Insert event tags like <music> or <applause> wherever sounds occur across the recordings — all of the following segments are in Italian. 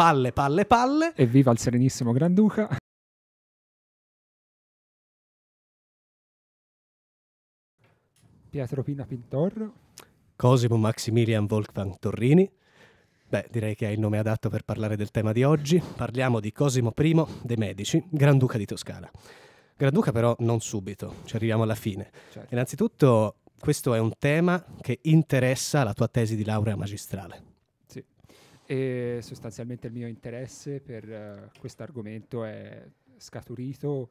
palle, palle, palle. Evviva il Serenissimo Granduca. Pietro Pina Pintor. Cosimo Maximilian Wolfgang Torrini. Beh, direi che hai il nome adatto per parlare del tema di oggi. Parliamo di Cosimo I de' Medici, Granduca di Toscana. Granduca però non subito, ci arriviamo alla fine. Certo. Innanzitutto questo è un tema che interessa la tua tesi di laurea magistrale e sostanzialmente il mio interesse per uh, eh, questo argomento è scaturito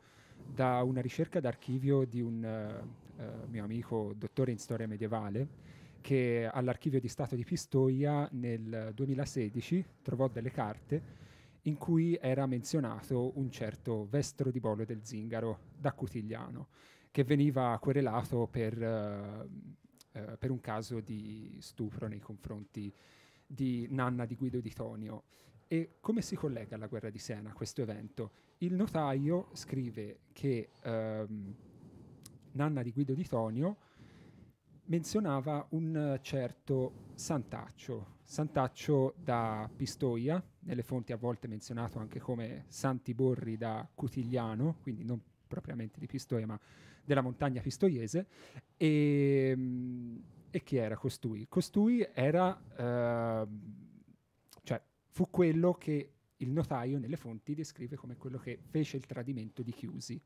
da una ricerca d'archivio di un uh, uh, mio amico dottore in storia medievale che all'archivio di Stato di Pistoia nel 2016 trovò delle carte in cui era menzionato un certo Vestro di Bolo del Zingaro da Cutigliano, che veniva querelato per, uh, uh, per un caso di stupro nei confronti di Nanna di Guido di Tonio. E come si collega alla guerra di Siena questo evento? Il notaio scrive che ehm, Nanna di Guido di Tonio menzionava un certo Santaccio, Santaccio da Pistoia, nelle fonti a volte menzionato anche come Santi Borri da Cutigliano, quindi non propriamente di Pistoia ma della montagna pistoiese, e, ehm, mh, e chi era costui? Costui era, eh, cioè, fu quello che il notaio nelle fonti descrive come quello che fece il tradimento di Chiusi.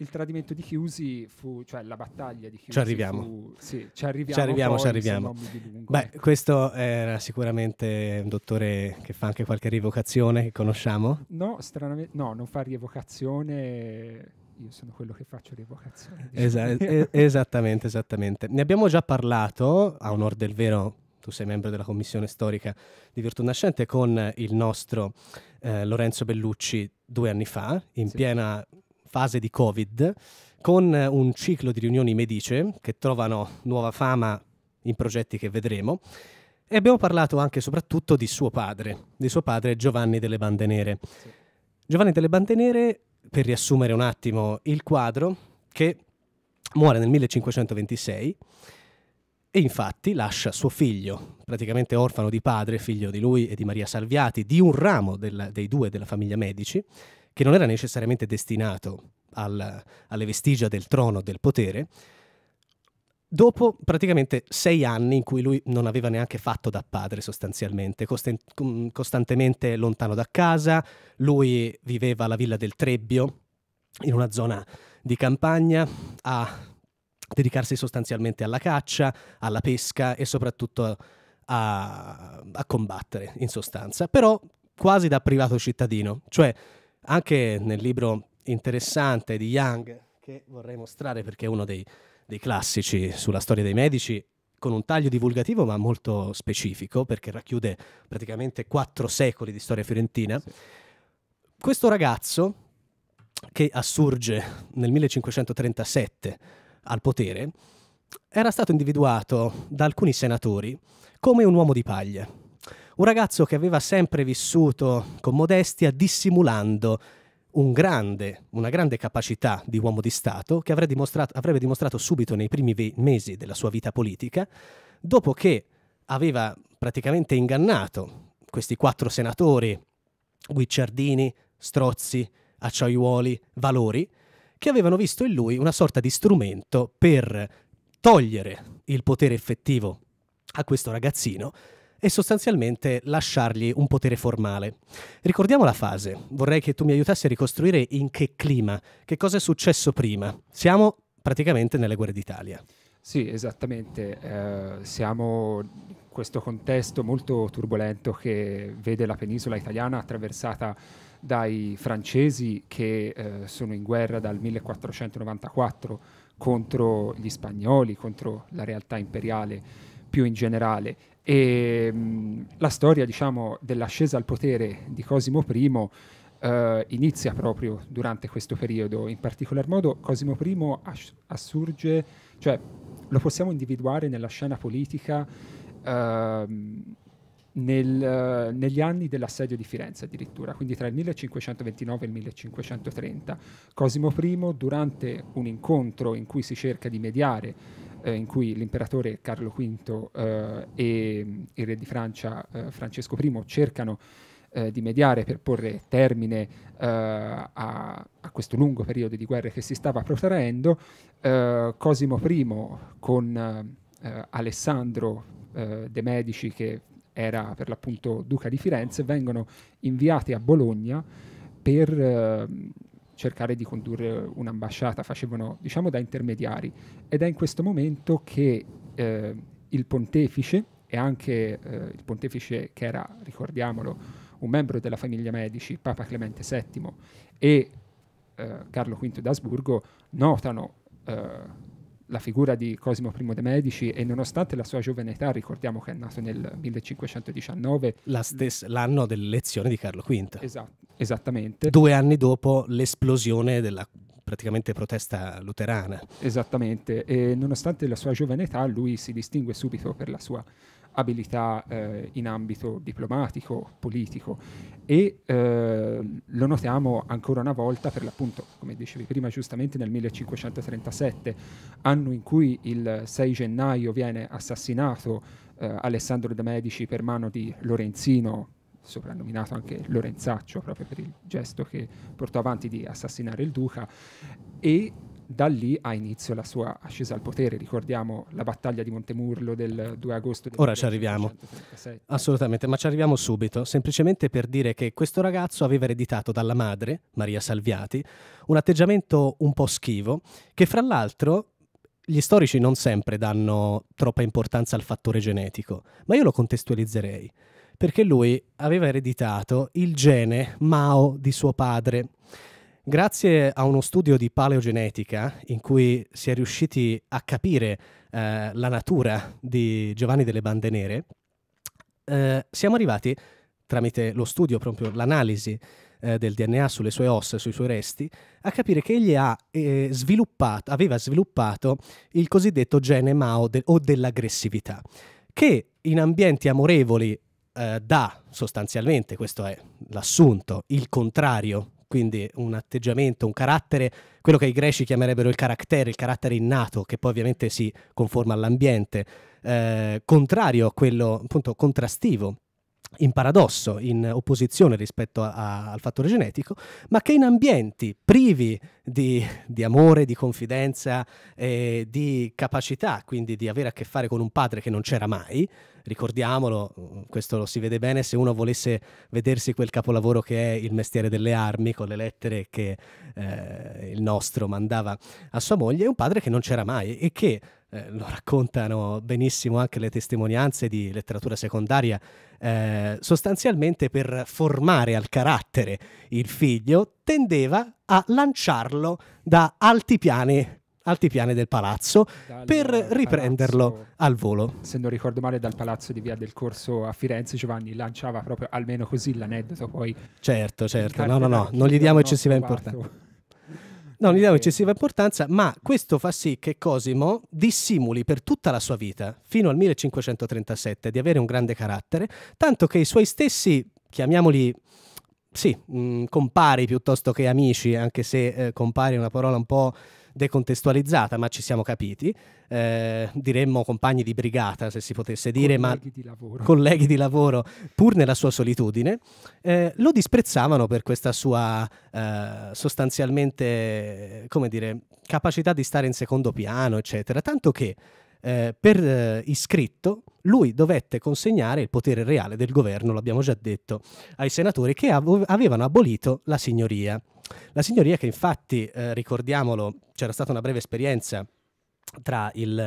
Il tradimento di Chiusi fu, cioè la battaglia di Chiusi. Ci arriviamo. Fu, sì, ci arriviamo. Ci arriviamo, poi, ci arriviamo. Dilungo, Beh, ecco. questo era sicuramente un dottore che fa anche qualche rievocazione, che conosciamo. No, stranamente, no, non fa rievocazione io sono quello che faccio le vocazioni. <laughs> Diciamo. Esa- esattamente, esattamente. Ne abbiamo già parlato, a onor del vero, tu sei membro della commissione storica di Virtù Nascente, con il nostro eh, Lorenzo Bellucci due anni fa, in sì. piena fase di Covid, con un ciclo di riunioni Medice che trovano nuova fama in progetti che vedremo. E abbiamo parlato anche e soprattutto di suo padre, di suo padre Giovanni delle Bande Nere. Sì. Giovanni delle Bande Nere per riassumere un attimo il quadro, che muore nel 1526 e infatti lascia suo figlio, praticamente orfano di padre, figlio di lui e di Maria Salviati, di un ramo del, dei due della famiglia Medici, che non era necessariamente destinato al, alle vestigia del trono del potere, Dopo praticamente sei anni in cui lui non aveva neanche fatto da padre sostanzialmente, costantemente lontano da casa, lui viveva alla villa del Trebbio, in una zona di campagna, a dedicarsi sostanzialmente alla caccia, alla pesca e soprattutto a, a combattere in sostanza, però quasi da privato cittadino, cioè anche nel libro interessante di Young, che vorrei mostrare perché è uno dei dei classici sulla storia dei medici con un taglio divulgativo ma molto specifico perché racchiude praticamente quattro secoli di storia fiorentina. Sì. Questo ragazzo che assurge nel 1537 al potere era stato individuato da alcuni senatori come un uomo di paglia, un ragazzo che aveva sempre vissuto con modestia dissimulando un grande, una grande capacità di uomo di Stato che dimostrato, avrebbe dimostrato subito nei primi ve- mesi della sua vita politica, dopo che aveva praticamente ingannato questi quattro senatori, Guicciardini, Strozzi, Acciaiuoli, Valori, che avevano visto in lui una sorta di strumento per togliere il potere effettivo a questo ragazzino e sostanzialmente lasciargli un potere formale. Ricordiamo la fase, vorrei che tu mi aiutassi a ricostruire in che clima, che cosa è successo prima. Siamo praticamente nelle guerre d'Italia. Sì, esattamente. Eh, siamo in questo contesto molto turbolento che vede la penisola italiana attraversata dai francesi che eh, sono in guerra dal 1494 contro gli spagnoli, contro la realtà imperiale più in generale e, ehm, la storia diciamo, dell'ascesa al potere di Cosimo I eh, inizia proprio durante questo periodo, in particolar modo Cosimo I as- assurge, cioè lo possiamo individuare nella scena politica eh, nel, negli anni dell'assedio di Firenze addirittura, quindi tra il 1529 e il 1530. Cosimo I, durante un incontro in cui si cerca di mediare eh, in cui l'imperatore Carlo V eh, e mm, il re di Francia eh, Francesco I cercano eh, di mediare per porre termine eh, a, a, questo lungo periodo di guerre che si stava protraendo. Cosimo I con Alessandro de Medici, che era per l'appunto duca di Firenze, vengono inviati a Bologna per cercare di condurre un'ambasciata, facevano diciamo da intermediari ed è in questo momento che eh, il pontefice e anche eh, il pontefice che era, ricordiamolo, un membro della famiglia Medici, Papa Clemente VII e eh, Carlo V d'Asburgo, notano eh, la figura di Cosimo I de' Medici e nonostante la sua giovane età, ricordiamo che è nato nel 1519. La stessa, l'anno dell'elezione di Carlo V. Esatto, esattamente. Due anni dopo l'esplosione della praticamente protesta luterana. Esattamente, e nonostante la sua giovane età lui si distingue subito per la sua abilità eh, in ambito diplomatico, politico e eh, lo notiamo ancora una volta per l'appunto, come dicevi prima giustamente, nel 1537, anno in cui il 6 gennaio viene assassinato eh, Alessandro de' Medici per mano di Lorenzino, soprannominato anche Lorenzaccio proprio per il gesto che portò avanti di assassinare il duca, e da lì ha inizio la sua ascesa al potere. Ricordiamo la battaglia di Montemurlo del 2 agosto. Del Ora ci arriviamo. 1936. Assolutamente, ma ci arriviamo subito, semplicemente per dire che questo ragazzo aveva ereditato dalla madre, Maria Salviati, un atteggiamento un po' schivo, che fra l'altro gli storici non sempre danno troppa importanza al fattore genetico, ma io lo contestualizzerei, perché lui aveva ereditato il gene Mao di suo padre Grazie a uno studio di paleogenetica in cui si è riusciti a capire eh, la natura di Giovanni delle Bande Nere, eh, siamo arrivati tramite lo studio, proprio l'analisi eh, del DNA sulle sue ossa, sui suoi resti, a capire che egli ha, eh, sviluppato, aveva sviluppato il cosiddetto gene Mao de o dell'aggressività, che in ambienti amorevoli eh, dà sostanzialmente, questo è l'assunto, il contrario quindi un atteggiamento, un carattere, quello che i greci chiamerebbero il carattere, il carattere innato, che poi ovviamente si conforma all'ambiente, eh, contrario a quello appunto contrastivo in paradosso, in opposizione rispetto a, a, al fattore genetico, ma che in ambienti privi di, di amore, di confidenza, eh, di capacità, quindi di avere a che fare con un padre che non c'era mai, ricordiamolo, mm, questo lo si vede bene se uno volesse vedersi quel capolavoro che è il mestiere delle armi, con le lettere che eh, il nostro mandava a sua moglie, è un padre che non c'era mai e che eh, lo raccontano benissimo anche le testimonianze di letteratura secondaria, eh, sostanzialmente per formare al carattere il figlio tendeva a lanciarlo da alti piani altipiani del palazzo dal per riprenderlo palazzo, al volo. Se non ricordo male, dal palazzo di Via del Corso a Firenze, Giovanni lanciava proprio almeno così l'aneddoto. Poi certo, certo. No, no, no, non gli diamo eccessiva importanza. Non gli davo eccessiva importanza, ma questo fa sì che Cosimo dissimuli per tutta la sua vita, fino al 1537, di avere un grande carattere, tanto che i suoi stessi, chiamiamoli sì, mh, mm, compari piuttosto che amici, anche se eh, compari è una parola un po' decontestualizzata, ma ci siamo capiti, eh, diremmo compagni di brigata se si potesse dire, colleghi ma di colleghi di lavoro, pur nella sua solitudine, eh, lo disprezzavano per questa sua eh, sostanzialmente, come dire, capacità di stare in secondo piano, eccetera, tanto che eh, per eh, iscritto lui dovette consegnare il potere reale del governo, l'abbiamo già detto, ai senatori che av avevano abolito la signoria. La signoria che infatti, eh, ricordiamolo, c'era stata una breve esperienza tra il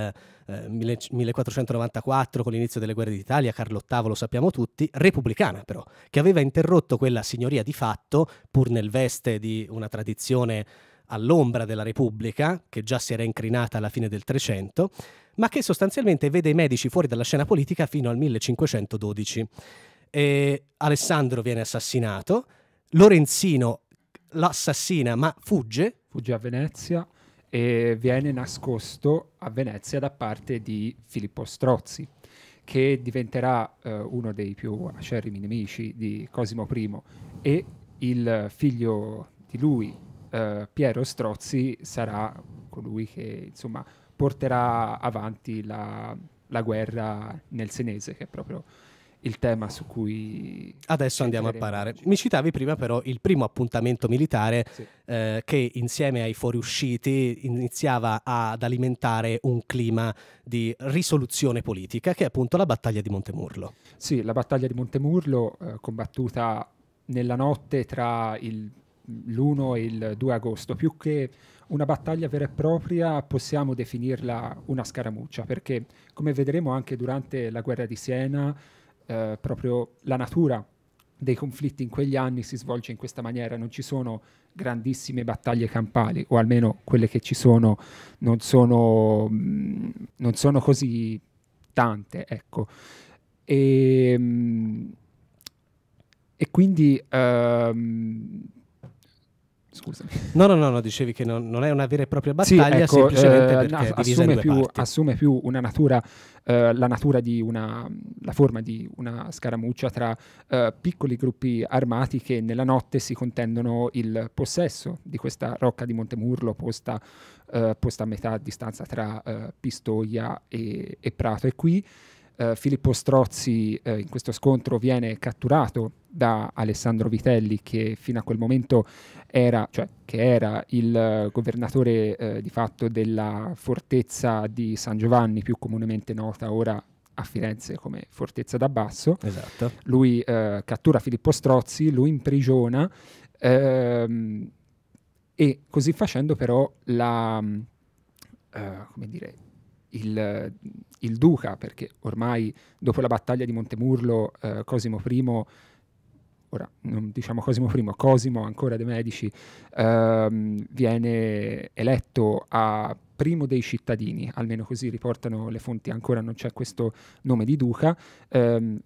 eh, 1494 con l'inizio delle guerre d'Italia, Carlo VIII lo sappiamo tutti, repubblicana però, che aveva interrotto quella signoria di fatto, pur nel veste di una tradizione all'ombra della Repubblica, che già si era incrinata alla fine del Trecento, ma che sostanzialmente vede i medici fuori dalla scena politica fino al 1512. E Alessandro viene assassinato, Lorenzino l'assassina, ma fugge. Fugge a Venezia e viene nascosto a Venezia da parte di Filippo Strozzi, che diventerà eh, uno dei più acerrimi nemici di Cosimo I e il figlio di lui, eh, Piero Strozzi, sarà colui che insomma porterà avanti la, la guerra nel Senese, che è proprio il tema su cui... Adesso andiamo a parare. Mi citavi prima però il primo appuntamento militare sì. eh, che insieme ai fuoriusciti iniziava ad alimentare un clima di risoluzione politica che è appunto la battaglia di Montemurlo. Sì, la battaglia di Montemurlo eh, combattuta nella notte tra il, l'1 e il 2 agosto, più che una battaglia vera e propria possiamo definirla una scaramuccia perché come vedremo anche durante la guerra di Siena eh, proprio la natura dei conflitti in quegli anni si svolge in questa maniera, non ci sono grandissime battaglie campali, o almeno quelle che ci sono non sono, mh, mm, non sono così tante, ecco. E, mh, mm, e quindi... Ehm, Scusami. No, no, no, no, dicevi che non, non, è una vera e propria battaglia, sì, ecco, semplicemente eh, perché no, assume, più, assume, più, una natura, eh, la natura di una, la forma di una scaramuccia tra eh, piccoli gruppi armati che nella notte si contendono il possesso di questa rocca di Montemurlo posta, eh, posta a metà distanza tra eh, Pistoia e, e Prato. E qui eh, Filippo Strozzi eh, in questo scontro viene catturato da Alessandro Vitelli che fino a quel momento era, cioè, era il eh, governatore eh, di fatto della fortezza di San Giovanni, più comunemente nota ora a Firenze come fortezza d'Abbasso. Esatto. Lui eh, cattura Filippo Strozzi, lo imprigiona ehm, e così facendo però la, mm, eh, come dire, il, il, duca, perché ormai dopo la battaglia di Montemurlo eh, Cosimo I, ora non diciamo Cosimo I, Cosimo ancora dei Medici, ehm, viene eletto a primo dei cittadini, almeno così riportano le fonti, ancora non c'è questo nome di duca. Ehm,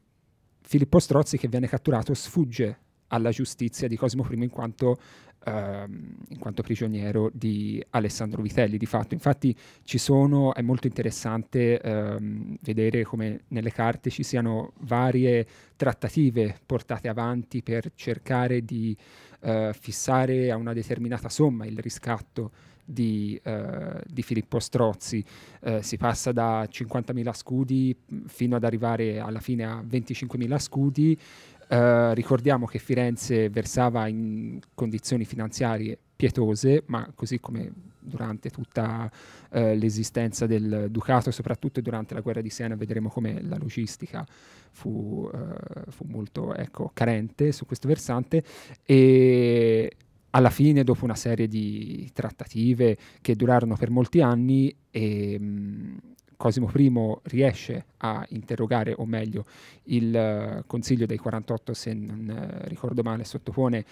Filippo Strozzi che viene catturato sfugge alla giustizia di Cosimo I in quanto ehm, in quanto prigioniero di Alessandro Vitelli di fatto. Infatti sono, è molto interessante ehm, vedere come nelle carte ci siano varie trattative portate avanti per cercare di eh, fissare a una determinata somma il riscatto di, eh, di, Filippo Strozzi. Eh, si passa da 50.000 scudi fino ad arrivare alla fine a 25.000 scudi eh, ricordiamo che Firenze versava in condizioni finanziarie pietose, ma così come durante tutta uh, l'esistenza del ducato, soprattutto durante la guerra di Siena, vedremo come la logistica fu, uh, fu molto ecco, carente su questo versante. E alla fine, dopo una serie di trattative che durarono per molti anni, e, ehm, mh, Cosimo I riesce a interrogare, o meglio, il eh, Consiglio dei 48, se non eh, ricordo male, sottopone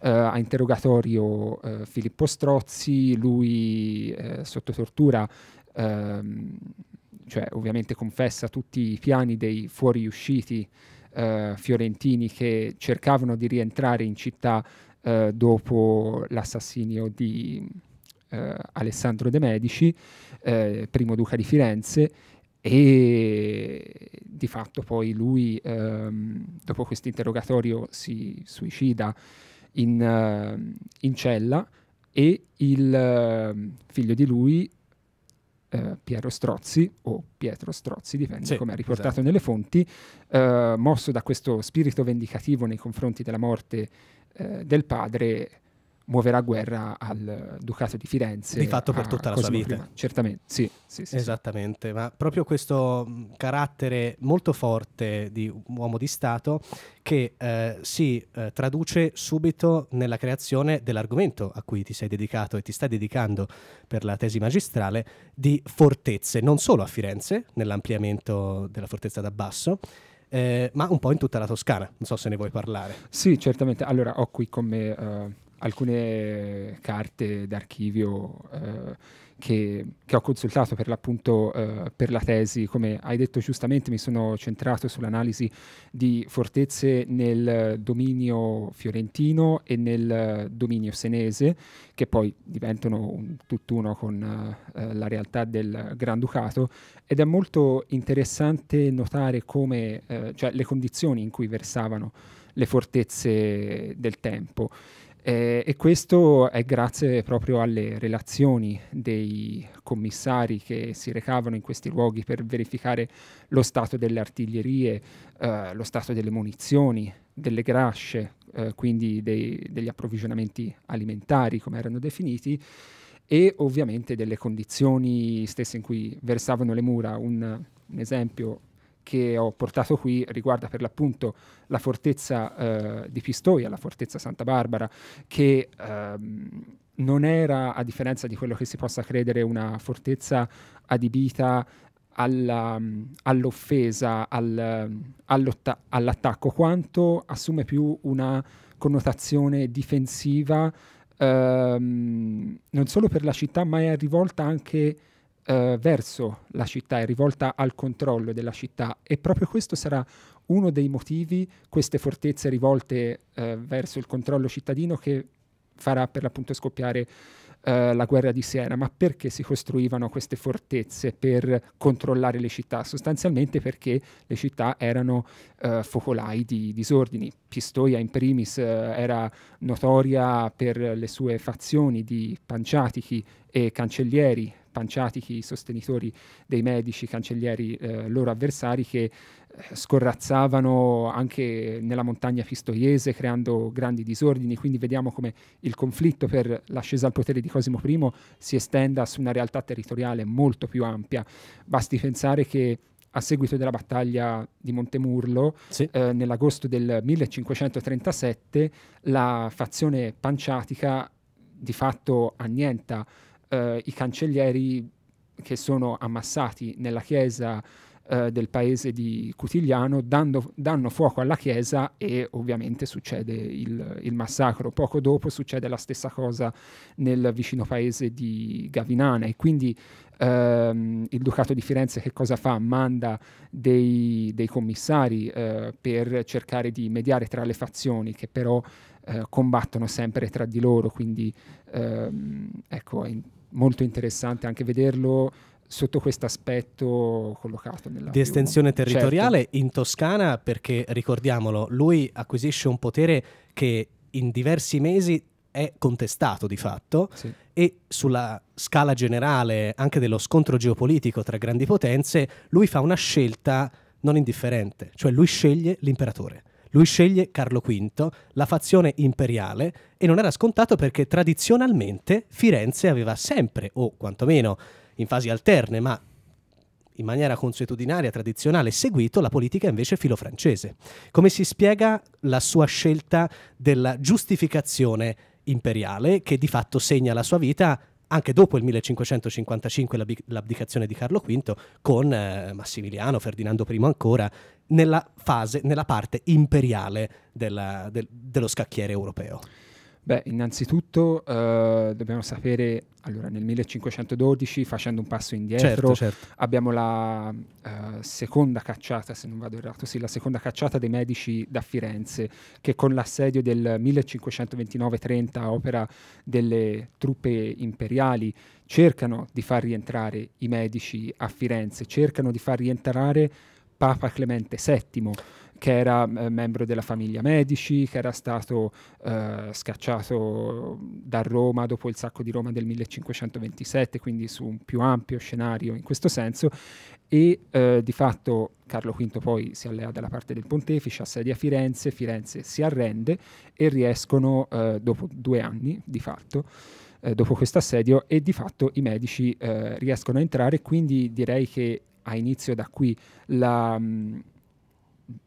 uh, a interrogatorio Filippo Strozzi, lui sotto tortura, ehm, cioè ovviamente confessa tutti i piani dei fuoriusciti fiorentini che cercavano di rientrare in città dopo l'assassinio di eh, Alessandro De Medici, eh, primo duca di Firenze, e di fatto poi lui, ehm, dopo questo interrogatorio, si suicida in, uh, in cella e il uh, figlio di lui, uh, Piero Strozzi, o Pietro Strozzi, dipende sì, come è riportato esatto. nelle fonti, mosso da questo spirito vendicativo nei confronti della morte del padre, muoverà guerra al Ducato di Firenze. Di fatto per tutta la sua vita. Prima. Certamente, sì, sì, sì Esattamente, sì. ma proprio questo mm, carattere molto forte di uomo di Stato che eh, si eh, traduce subito nella creazione dell'argomento a cui ti sei dedicato e ti stai dedicando per la tesi magistrale di fortezze, non solo a Firenze, nell'ampliamento della fortezza d'Abbasso, eh, ma un po' in tutta la Toscana. Non so se ne vuoi parlare. Sì, certamente. Allora, ho qui con me uh, alcune carte d'archivio eh, che, che, ho consultato per l'appunto eh, per la tesi. Come hai detto giustamente, mi sono centrato sull'analisi di fortezze nel dominio fiorentino e nel eh, dominio senese, che poi diventano un tutt'uno con eh, la realtà del Granducato. Ed è molto interessante notare come, eh, cioè, le condizioni in cui versavano le fortezze del tempo. Eh, e questo è grazie proprio alle relazioni dei commissari che si recavano in questi luoghi per verificare lo stato delle artiglierie, eh, lo stato delle munizioni, delle grasce, eh, quindi dei, degli approvvigionamenti alimentari, come erano definiti, e ovviamente delle condizioni stesse in cui versavano le mura. Un, un esempio che ho portato qui riguarda per l'appunto la fortezza eh, di Pistoia, la fortezza Santa Barbara, che ehm, non era, a differenza di quello che si possa credere, una fortezza adibita alla, all'offesa, al, all'attacco, quanto assume più una connotazione difensiva ehm, non solo per la città, ma è rivolta anche a eh, verso la città, è rivolta al controllo della città e proprio questo sarà uno dei motivi, queste fortezze rivolte eh, verso il controllo cittadino che farà per l'appunto scoppiare eh, la guerra di Siena, ma perché si costruivano queste fortezze per controllare le città? Sostanzialmente perché le città erano eh, focolai di disordini. Pistoia in primis eh, era notoria per le sue fazioni di panciatichi e cancellieri, panciatichi i sostenitori dei medici, cancellieri eh, loro avversari che eh, scorrazzavano anche nella montagna pistoiese creando grandi disordini, quindi vediamo come il conflitto per l'ascesa al potere di Cosimo I si estenda su una realtà territoriale molto più ampia. Basti pensare che a seguito della battaglia di Montemurlo, sì. eh, nell'agosto del 1537, la fazione panciatica di fatto annienta eh, i cancellieri che sono ammassati nella chiesa eh, del paese di Cutigliano dando, danno fuoco alla chiesa e ovviamente succede il, il, massacro. Poco dopo succede la stessa cosa nel vicino paese di Gavinana e quindi ehm, il Ducato di Firenze che cosa fa? Manda dei, dei commissari eh, per cercare di mediare tra le fazioni che però eh, combattono sempre tra di loro, quindi ehm, ecco, in, molto interessante anche vederlo sotto questo aspetto collocato nella di estensione certo. territoriale certo. in Toscana perché ricordiamolo lui acquisisce un potere che in diversi mesi è contestato di fatto sì. e sulla scala generale anche dello scontro geopolitico tra grandi potenze lui fa una scelta non indifferente cioè lui sceglie l'imperatore lui sceglie Carlo V, la fazione imperiale, e non era scontato perché tradizionalmente Firenze aveva sempre, o quantomeno in fasi alterne, ma in maniera consuetudinaria, tradizionale, seguito la politica invece filofrancese. Come si spiega la sua scelta della giustificazione imperiale che di fatto segna la sua vita anche dopo il 1555 l'abdicazione di Carlo V, con eh, Massimiliano, Ferdinando I ancora, nella fase, nella parte imperiale della, del, dello scacchiere europeo. Beh, innanzitutto eh, dobbiamo sapere, allora nel 1512 facendo un passo indietro certo, certo. abbiamo la eh, seconda cacciata, se non vado errato, sì, la seconda cacciata dei Medici da Firenze che con l'assedio del 1529-30 opera delle truppe imperiali cercano di far rientrare i Medici a Firenze, cercano di far rientrare Papa Clemente VII che era eh, membro della famiglia Medici, che era stato eh, scacciato da Roma dopo il sacco di Roma del 1527, quindi su un più ampio scenario in questo senso, e eh, di fatto Carlo V poi si allea dalla parte del pontefice, assedia Firenze, Firenze si arrende e riescono eh, dopo due anni di fatto eh, dopo questo assedio e di fatto i medici eh, riescono a entrare quindi direi che a inizio da qui la, mh,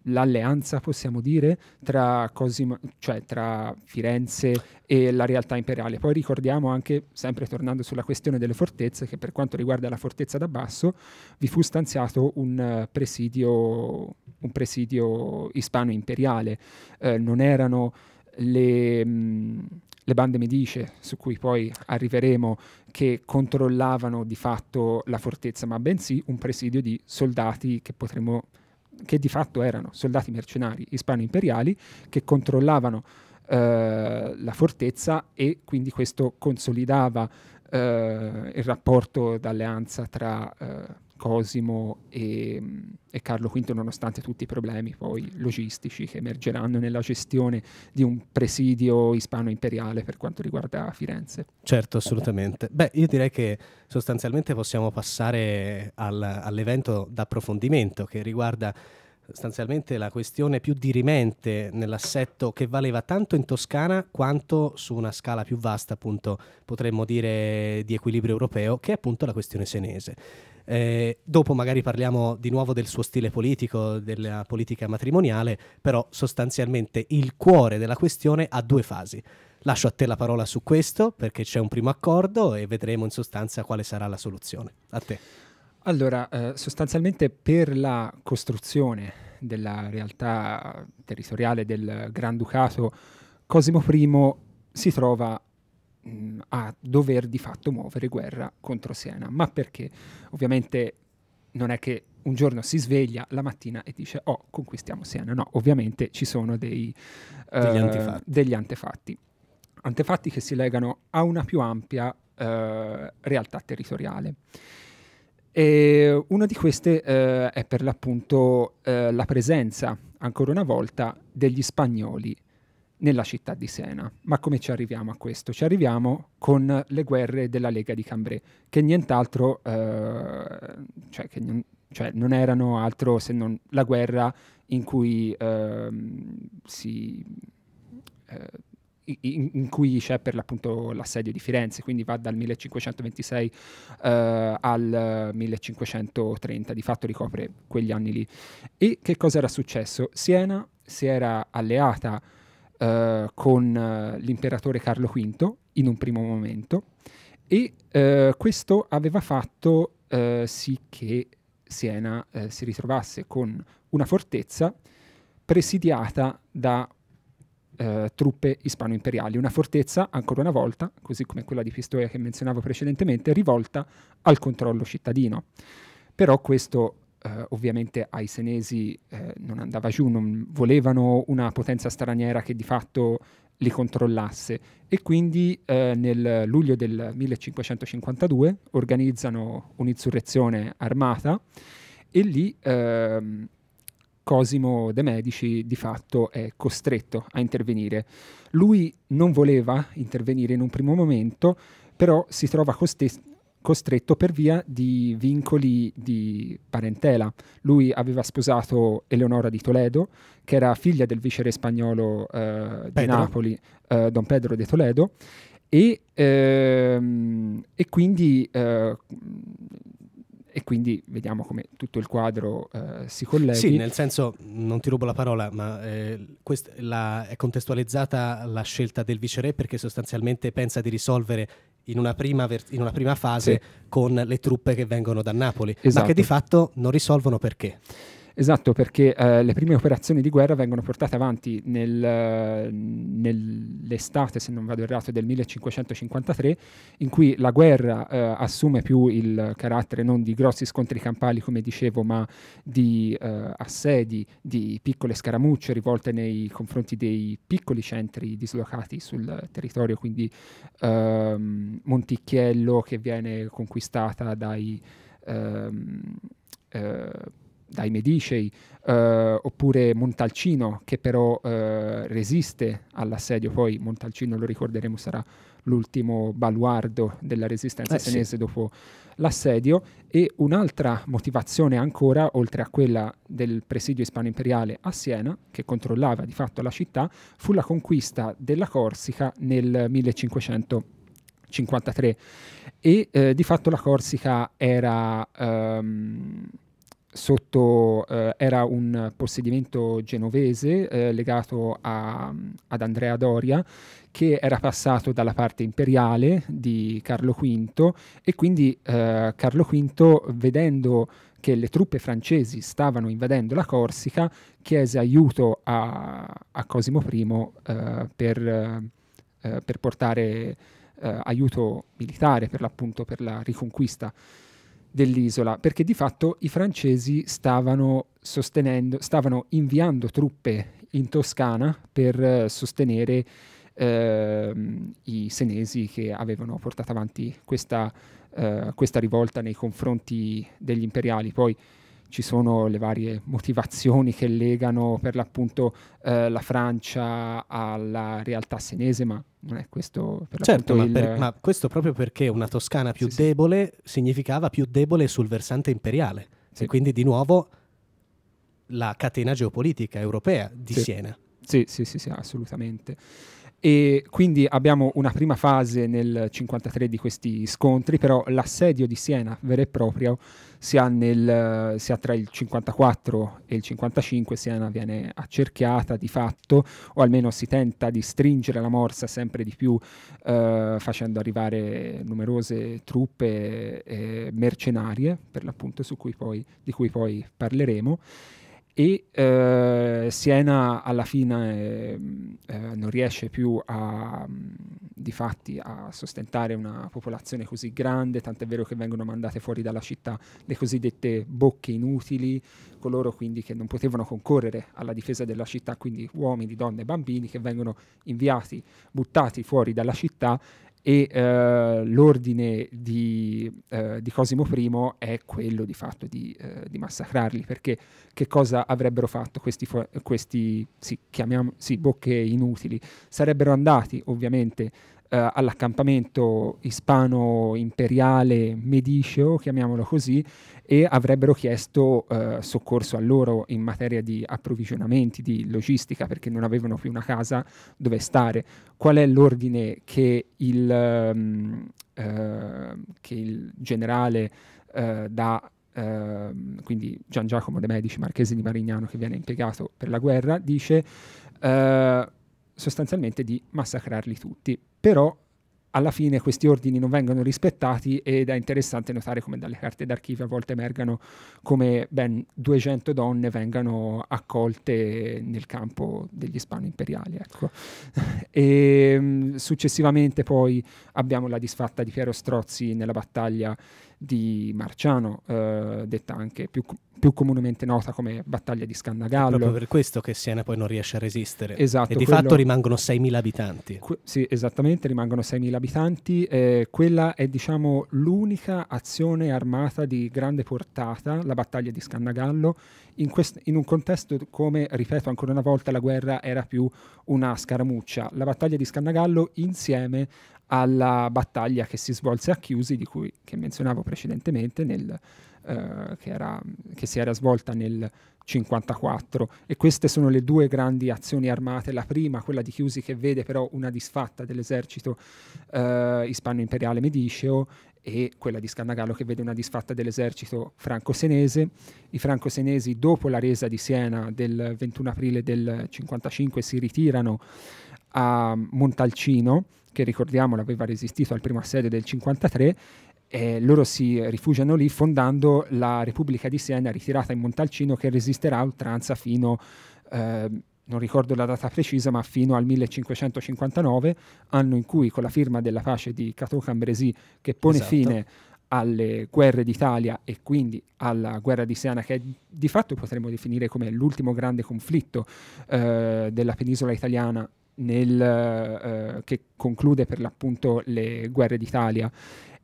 l'alleanza, possiamo dire, tra, Cosimo, cioè tra Firenze e la realtà imperiale. Poi ricordiamo anche, sempre tornando sulla questione delle fortezze, che per quanto riguarda la fortezza da basso, vi fu stanziato un eh, presidio, un presidio ispano-imperiale. Eh, non erano le... Mh, mm, le bande medice, su cui poi arriveremo, che controllavano di fatto la fortezza, ma bensì un presidio di soldati che potremmo che di fatto erano soldati mercenari ispano-imperiali che controllavano eh, la fortezza e quindi questo consolidava eh, il rapporto d'alleanza tra eh, Cosimo e, e, Carlo V, nonostante tutti i problemi poi logistici che emergeranno nella gestione di un presidio ispano-imperiale per quanto riguarda Firenze. Certo, assolutamente. Beh, io direi che sostanzialmente possiamo passare al, all'evento d'approfondimento che riguarda sostanzialmente la questione più dirimente nell'assetto che valeva tanto in Toscana quanto su una scala più vasta, appunto, potremmo dire di equilibrio europeo, che è appunto la questione senese. Eh, dopo magari parliamo di nuovo del suo stile politico, della politica matrimoniale, però sostanzialmente il cuore della questione ha due fasi. Lascio a te la parola su questo perché c'è un primo accordo e vedremo in sostanza quale sarà la soluzione. A te. Allora, eh, sostanzialmente per la costruzione della realtà territoriale del Granducato, Cosimo I si trova mh, mm, a dover di fatto muovere guerra contro Siena. Ma perché? Ovviamente non è che un giorno si sveglia la mattina e dice oh conquistiamo Siena, no, ovviamente ci sono dei, uh, antefatti. degli, eh, antefatti. antefatti. che si legano a una più ampia uh, realtà territoriale. E una di queste uh, è per l'appunto la presenza, ancora una volta, degli spagnoli nella città di Sena. Ma come ci arriviamo a questo? Ci arriviamo con le guerre della Lega di Cambrai, che nient'altro, eh, cioè, che non, cioè non erano altro se non la guerra in cui eh, si... Eh, in, cui c'è per l'appunto l'assedio di Firenze, quindi va dal 1526 eh, al 1530, di fatto ricopre quegli anni lì. E che cosa era successo? Siena si era alleata eh, con eh, l'imperatore Carlo V in un primo momento e eh, questo aveva fatto eh, sì che Siena eh, si ritrovasse con una fortezza presidiata da eh, truppe ispano-imperiali, una fortezza ancora una volta, così come quella di Pistoia che menzionavo precedentemente, rivolta al controllo cittadino. Però questo Uh, ovviamente ai senesi eh, non andava giù, non volevano una potenza straniera che di fatto li controllasse e quindi eh, nel luglio del 1552 organizzano un'insurrezione armata e lì ehm, Cosimo de' Medici di fatto è costretto a intervenire. Lui non voleva intervenire in un primo momento, però si trova costretto costretto per via di vincoli di parentela. Lui aveva sposato Eleonora di Toledo, che era figlia del vicere spagnolo eh, di Napoli, eh, Don Pedro de Toledo, e, ehm, e quindi... Eh, e quindi vediamo come tutto il quadro eh, si collega. Sì, nel senso, non ti rubo la parola, ma eh, quest- la, è contestualizzata la scelta del viceré perché sostanzialmente pensa di risolvere in una prima, ver- in una prima fase sì. con le truppe che vengono da Napoli, esatto. ma che esatto. di fatto non risolvono perché. Esatto, perché eh, le prime operazioni di guerra vengono portate avanti nel, nell'estate, se non vado errato, del 1553, in cui la guerra eh, assume più il carattere non di grossi scontri campali, come dicevo, ma di eh, assedi, di piccole scaramucce rivolte nei confronti dei piccoli centri dislocati sul territorio, quindi ehm, Monticchiello che viene conquistata dai... Ehm, eh, dai Medicei, eh, oppure Montalcino che però eh, resiste all'assedio, poi Montalcino lo ricorderemo sarà l'ultimo baluardo della resistenza eh, senese sì. dopo l'assedio e un'altra motivazione ancora, oltre a quella del presidio ispano-imperiale a Siena, che controllava di fatto la città, fu la conquista della Corsica nel 1553 e eh, di fatto la Corsica era... Um, sotto eh, era un possedimento genovese eh, legato a, ad Andrea Doria che era passato dalla parte imperiale di Carlo V e quindi eh, Carlo V vedendo che le truppe francesi stavano invadendo la Corsica chiese aiuto a, a Cosimo I eh, per, eh, per, portare eh, aiuto militare per l'appunto per la riconquista dell'isola, perché di fatto i francesi stavano, stavano inviando truppe in Toscana per eh, sostenere eh, i senesi che avevano portato avanti questa, eh, questa rivolta nei confronti degli imperiali. Poi ci sono le varie motivazioni che legano per l'appunto eh, la Francia alla realtà senese, ma non è questo per certo, ma, il... per, ma, questo proprio perché una Toscana più sì, debole sì. significava più debole sul versante imperiale sì. e quindi di nuovo la catena geopolitica europea di Siena. Sì, sì, sì, assolutamente. E quindi abbiamo una prima fase nel 53 di questi scontri, però l'assedio di Siena vero e proprio si ha, nel, si ha, tra il 54 e il 55, Siena viene accerchiata di fatto, o almeno si tenta di stringere la morsa sempre di più eh, facendo arrivare numerose truppe eh, mercenarie, per l'appunto cui poi, di cui poi parleremo e eh, Siena alla fine eh, eh non riesce più a, mm, di fatti, a sostentare una popolazione così grande, tant'è vero che vengono mandate fuori dalla città le cosiddette bocche inutili, coloro quindi che non potevano concorrere alla difesa della città, quindi uomini, donne e bambini che vengono inviati, buttati fuori dalla città e eh, l'ordine di, eh, di, Cosimo I è quello di fatto di, eh, di massacrarli, perché che cosa avrebbero fatto questi, fu- questi sì, chiamiamo, sì, bocche inutili? Sarebbero andati ovviamente eh, all'accampamento ispano-imperiale mediceo, chiamiamolo così, e avrebbero chiesto eh, soccorso a loro in materia di approvvigionamenti, di logistica, perché non avevano più una casa dove stare. Qual è l'ordine che il, um, eh, che il generale eh, dà Uh, quindi Gian Giacomo de Medici, marchese di Marignano, che viene impiegato per la guerra, dice uh, sostanzialmente di massacrarli tutti. Però alla fine questi ordini non vengono rispettati ed è interessante notare come dalle carte d'archivio a volte emergano come ben 200 donne vengano accolte nel campo degli spano imperiali Ecco. e, mm, successivamente poi abbiamo la disfatta di Piero Strozzi nella battaglia di Marciano, eh, detta anche più, più, comunemente nota come battaglia di Scannagallo. È proprio per questo che Siena poi non riesce a resistere. Esatto, e di quello... fatto rimangono 6.000 abitanti. Que- sì, esattamente, rimangono 6.000 abitanti. Eh, quella è diciamo l'unica azione armata di grande portata, la battaglia di Scannagallo, in, quest- in un contesto come, ripeto ancora una volta, la guerra era più una scaramuccia. La battaglia di Scannagallo insieme alla battaglia che si svolse a Chiusi, di cui menzionavo precedentemente, nel, eh, che, era, che, si era svolta nel 1954. E queste sono le due grandi azioni armate. La prima, quella di Chiusi, che vede però una disfatta dell'esercito eh, ispano-imperiale mediceo e quella di Scannagallo che vede una disfatta dell'esercito franco-senese. I franco-senesi dopo la resa di Siena del 21 aprile del 1955, si ritirano a Montalcino che ricordiamo l'aveva resistito al primo assedio del 53, eh, loro si rifugiano lì fondando la Repubblica di Siena ritirata in Montalcino che resisterà a oltranza fino, eh, non ricordo la data precisa, ma fino al 1559, anno in cui con la firma della pace di Cato Cambresi che pone esatto. fine alle guerre d'Italia e quindi alla guerra di Siena, che di fatto potremmo definire come l'ultimo grande conflitto eh, della penisola italiana nel, eh, che conclude per l'appunto le guerre d'Italia.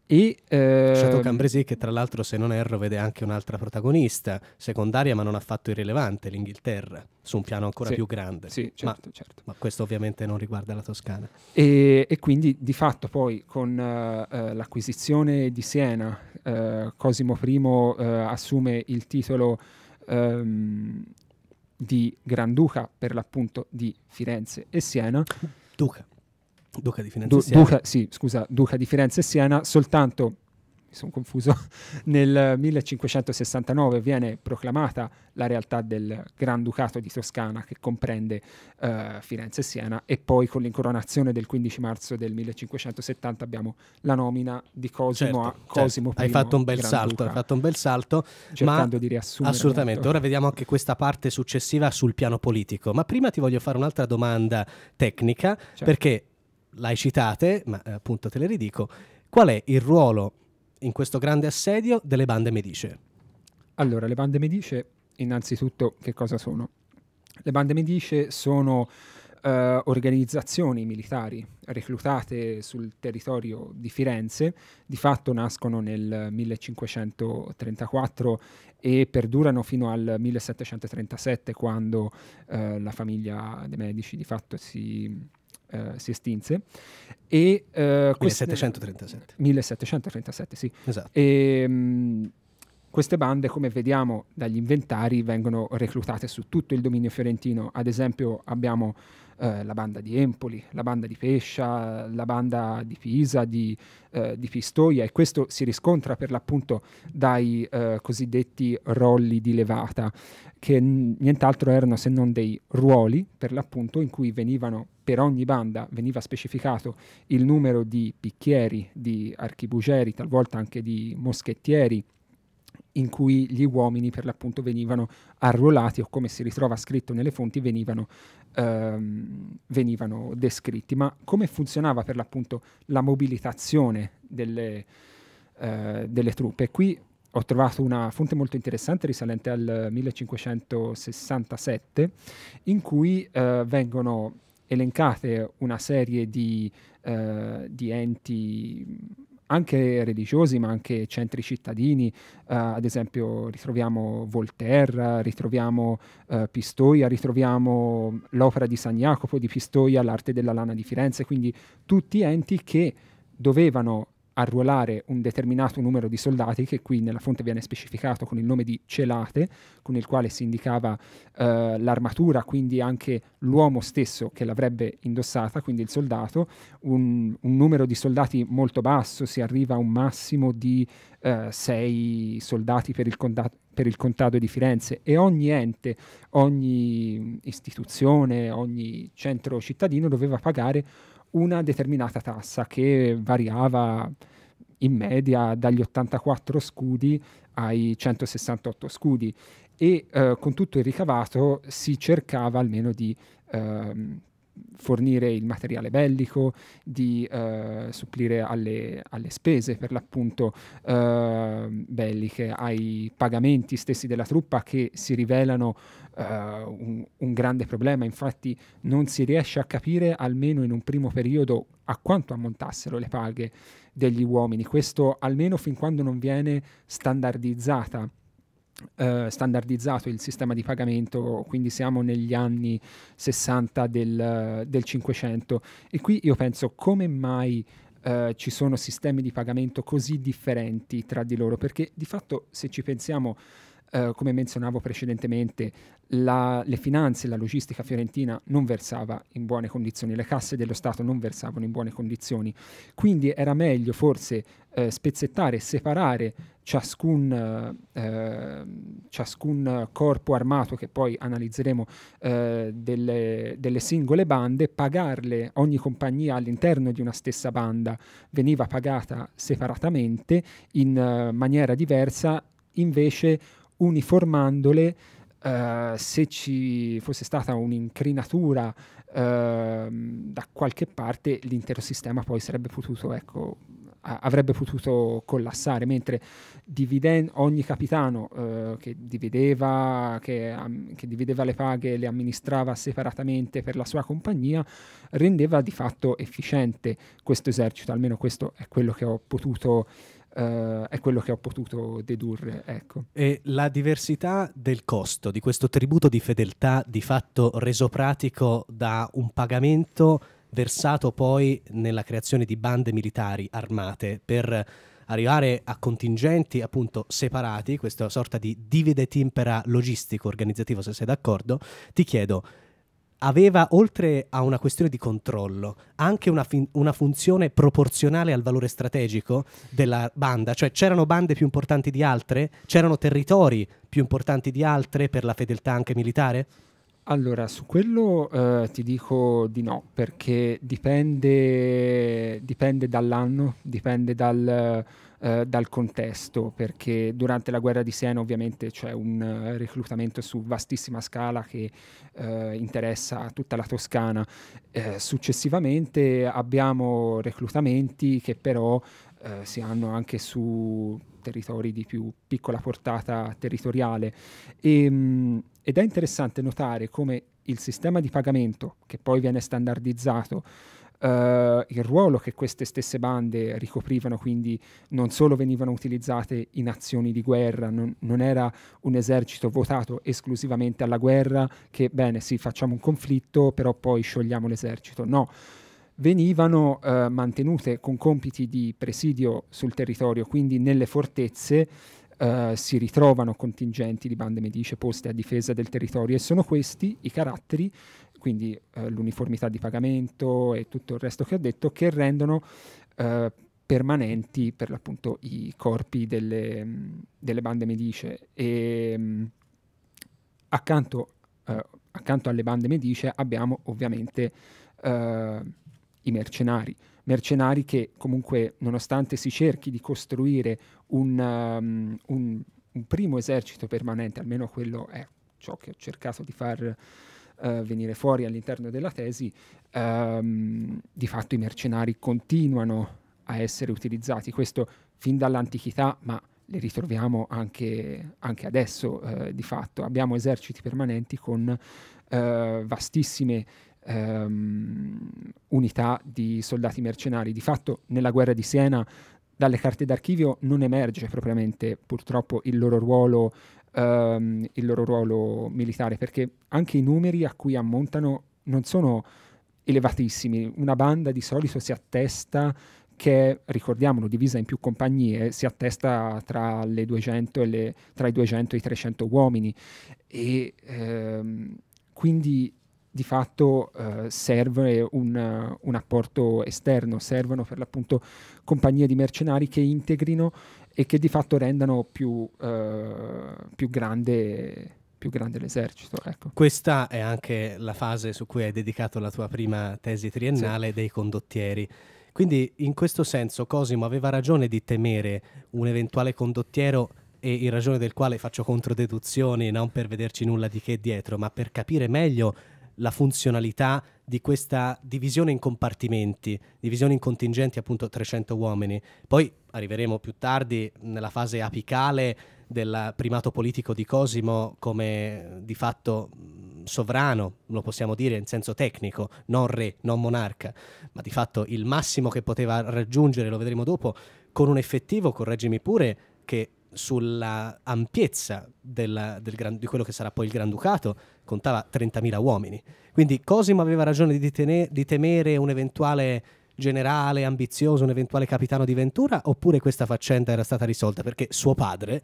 E, eh, Chateau Cambrésis che tra l'altro se non erro vede anche un'altra protagonista secondaria ma non affatto irrilevante l'Inghilterra su un piano ancora sì, più grande sì, certo, ma, certo. ma, questo ovviamente non riguarda la Toscana e, e quindi di fatto poi con uh, l'acquisizione di Siena uh, Cosimo I uh, assume il titolo um, di Granduca, per l'appunto di Firenze e Siena. Duca. Duca di Firenze du- e Siena. Duca, sì, scusa, Duca di Firenze e Siena, soltanto mi sono confuso, <laughs> nel 1569 viene proclamata la realtà del Granducato di Toscana che comprende eh, Firenze e Siena e poi con l'incoronazione del 15 marzo del 1570 abbiamo la nomina di Cosimo certo, a cioè, Cosimo certo. I. Hai fatto un bel salto, hai fatto un bel salto, cercando ma di riassumere. Assolutamente, ora vediamo anche questa parte successiva sul piano politico, ma prima ti voglio fare un'altra domanda tecnica certo. perché l'hai citate, ma eh, appunto te le ridico. Qual è il ruolo in questo grande assedio delle bande Medice? Allora, le bande Medice, innanzitutto, che cosa sono? Le bande Medice sono eh, organizzazioni militari reclutate sul territorio di Firenze, di fatto nascono nel 1534 e perdurano fino al 1737 quando eh, la famiglia dei Medici di fatto si eh, si estinse. E, eh, 1737. 1737, sì. Esatto. E, mh, mm, queste bande, come vediamo dagli inventari, vengono reclutate su tutto il dominio fiorentino. Ad esempio abbiamo eh, la banda di Empoli, la banda di Pescia, la banda di Pisa, di, eh, di Pistoia e questo si riscontra per l'appunto dai eh, cosiddetti rolli di levata che n- nient'altro erano se non dei ruoli per l'appunto in cui venivano per ogni banda veniva specificato il numero di picchieri, di archibugeri, talvolta anche di moschettieri in cui gli uomini per l'appunto venivano arruolati o come si ritrova scritto nelle fonti venivano, ehm, venivano descritti. Ma come funzionava per l'appunto la mobilitazione delle, eh, delle truppe? Qui ho trovato una fonte molto interessante risalente al 1567 in cui eh, vengono elencate una serie di, eh, di enti anche religiosi ma anche centri cittadini, uh, ad esempio ritroviamo Volterra, ritroviamo uh, Pistoia, ritroviamo l'opera di San Jacopo di Pistoia, l'arte della lana di Firenze, quindi tutti enti che dovevano arruolare un determinato numero di soldati, che qui nella fonte viene specificato con il nome di celate, con il quale si indicava eh, l'armatura, quindi anche l'uomo stesso che l'avrebbe indossata, quindi il soldato, un, un, numero di soldati molto basso, si arriva a un massimo di eh, sei soldati per il, condato, per il contado di Firenze e ogni ente, ogni istituzione, ogni centro cittadino doveva pagare una determinata tassa che variava in media dagli 84 scudi ai 168 scudi e eh, con tutto il ricavato si cercava almeno di ehm, fornire il materiale bellico, di eh, supplire alle, alle, spese per l'appunto eh, belliche, ai pagamenti stessi della truppa che si rivelano uh, un, un, grande problema, infatti non si riesce a capire almeno in un primo periodo a quanto ammontassero le paghe degli uomini, questo almeno fin quando non viene standardizzata. Uh, standardizzato il sistema di pagamento, quindi siamo negli anni 60 del, del 500 e qui io penso come mai Uh, ci sono sistemi di pagamento così differenti tra di loro, perché di fatto se ci pensiamo eh, come menzionavo precedentemente, la, le finanze, la logistica fiorentina non versava in buone condizioni, le casse dello Stato non versavano in buone condizioni, quindi era meglio forse eh, spezzettare, separare ciascun, eh, ciascun, corpo armato che poi analizzeremo eh, delle, delle, singole bande, pagarle ogni compagnia all'interno di una stessa banda veniva pagata separatamente in eh, maniera diversa, invece uniformandole, eh, se ci fosse stata un'incrinatura eh, da qualche parte, l'intero sistema poi sarebbe potuto, ecco, avrebbe potuto collassare, mentre dividen- ogni capitano eh, che, divideva, che, am- che, divideva, le paghe e le amministrava separatamente per la sua compagnia, rendeva di fatto efficiente questo esercito, almeno questo è quello che ho potuto Uh, è quello che ho potuto dedurre. Ecco. E la diversità del costo di questo tributo di fedeltà di fatto reso pratico da un pagamento versato poi nella creazione di bande militari armate per arrivare a contingenti appunto separati, questa sorta di divide timpera logistico organizzativo se sei d'accordo, ti chiedo aveva, oltre a una questione di controllo, anche una, una funzione proporzionale al valore strategico della banda, cioè c'erano bande più importanti di altre, c'erano territori più importanti di altre per la fedeltà anche militare? Allora, su quello eh, ti dico di no, perché dipende, dipende dall'anno, dipende dal eh, dal contesto, perché durante la guerra di Siena ovviamente c'è un eh, reclutamento su vastissima scala che eh, interessa tutta la Toscana. Eh, successivamente abbiamo reclutamenti che però eh, si hanno anche su territori di più piccola portata territoriale e, ehm, mh, ed è interessante notare come il sistema di pagamento che poi viene standardizzato Uh, il ruolo che queste stesse bande ricoprivano, quindi non solo venivano utilizzate in azioni di guerra, non, non, era un esercito votato esclusivamente alla guerra, che bene, sì, facciamo un conflitto, però poi sciogliamo l'esercito. No, venivano uh, mantenute con compiti di presidio sul territorio, quindi nelle fortezze, eh, si ritrovano contingenti di bande medice poste a difesa del territorio e sono questi i caratteri, quindi uh, l'uniformità di pagamento e tutto il resto che ho detto, che rendono uh, permanenti per l'appunto i corpi delle, mm, delle bande medice. E, mh, mm, accanto, accanto, alle bande medice abbiamo ovviamente i mercenari mercenari che comunque nonostante si cerchi di costruire un, um, un, un primo esercito permanente, almeno quello è ciò che ho cercato di far uh, venire fuori all'interno della tesi, um, di fatto i mercenari continuano a essere utilizzati, questo fin dall'antichità, ma le ritroviamo anche, anche adesso uh, di fatto. Abbiamo eserciti permanenti con uh, vastissime um, unità di soldati mercenari. Di fatto nella guerra di Siena dalle carte d'archivio non emerge propriamente purtroppo il loro ruolo, ehm, il loro ruolo militare, perché anche i numeri a cui ammontano non sono elevatissimi. Una banda di solito si attesta che, ricordiamolo, divisa in più compagnie, si attesta tra, le 200 e le, tra i 200 e i 300 uomini. E ehm, quindi di fatto eh, serve un, un, apporto esterno, servono per l'appunto compagnie di mercenari che integrino e che di fatto rendano più, eh, più grande più grande l'esercito. Ecco. Questa è anche la fase su cui hai dedicato la tua prima tesi triennale sì. dei condottieri. Quindi in questo senso Cosimo aveva ragione di temere un eventuale condottiero e in ragione del quale faccio controdeduzioni non per vederci nulla di che dietro, ma per capire meglio la funzionalità di questa divisione in compartimenti, divisione in contingenti appunto 300 uomini. Poi arriveremo più tardi nella fase apicale del primato politico di Cosimo come di fatto sovrano, lo possiamo dire in senso tecnico, non re, non monarca, ma di fatto il massimo che poteva raggiungere, lo vedremo dopo, con un effettivo, correggimi pure, che sulla ampiezza della, del gran, di quello che sarà poi il Granducato contava 30.000 uomini. Quindi Cosimo aveva ragione di, tenere, di, temere un eventuale generale ambizioso, un eventuale capitano di Ventura, oppure questa faccenda era stata risolta perché suo padre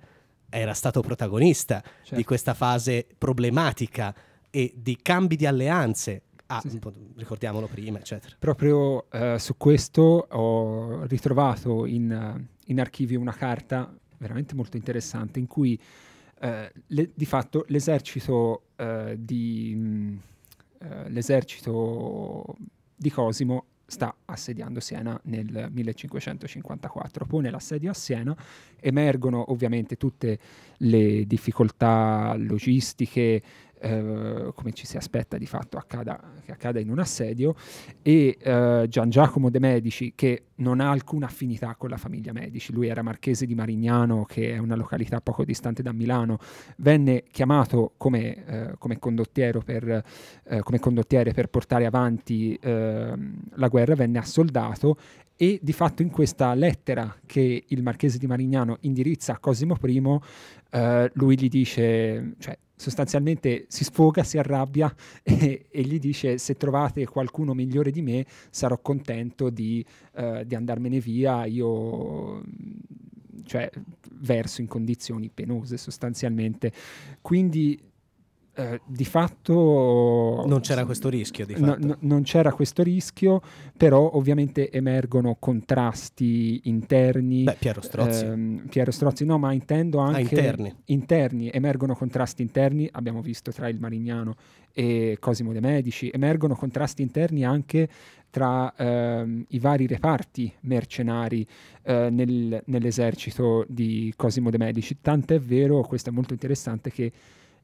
era stato protagonista certo. di questa fase problematica e di cambi di alleanze Ah, sì, sì. ricordiamolo prima, eccetera. Proprio eh, su questo ho ritrovato in, in, archivio una carta veramente molto interessante in cui eh, le, di fatto l'esercito, eh, di, mh, mm, eh, l'esercito di Cosimo sta assediando Siena nel 1554. Pone l'assedio a Siena, emergono ovviamente tutte le difficoltà logistiche, eh, come ci si aspetta di fatto accada, accada in un assedio, e eh, Gian Giacomo De Medici che non ha alcuna affinità con la famiglia Medici, lui era marchese di Marignano che è una località poco distante da Milano, venne chiamato come, eh, come, per, eh, come condottiere per portare avanti ehm, la guerra, venne assoldato e di fatto in questa lettera che il marchese di Marignano indirizza a Cosimo I, eh, lui gli dice, cioè, sostanzialmente si sfoga, si arrabbia <laughs> e, e gli dice se trovate qualcuno migliore di me sarò contento di, eh, di andarmene via, io cioè, verso in condizioni penose sostanzialmente. Quindi eh, di fatto non c'era questo rischio di fatto. No, no, non c'era questo rischio però ovviamente emergono contrasti interni Beh, Piero Strozzi ehm, Piero Strozzi no ma intendo ah, anche ah, interni. interni emergono contrasti interni abbiamo visto tra il Marignano e Cosimo De Medici emergono contrasti interni anche tra ehm, i vari reparti mercenari eh, nel, nell'esercito di Cosimo De Medici tant'è vero questo è molto interessante che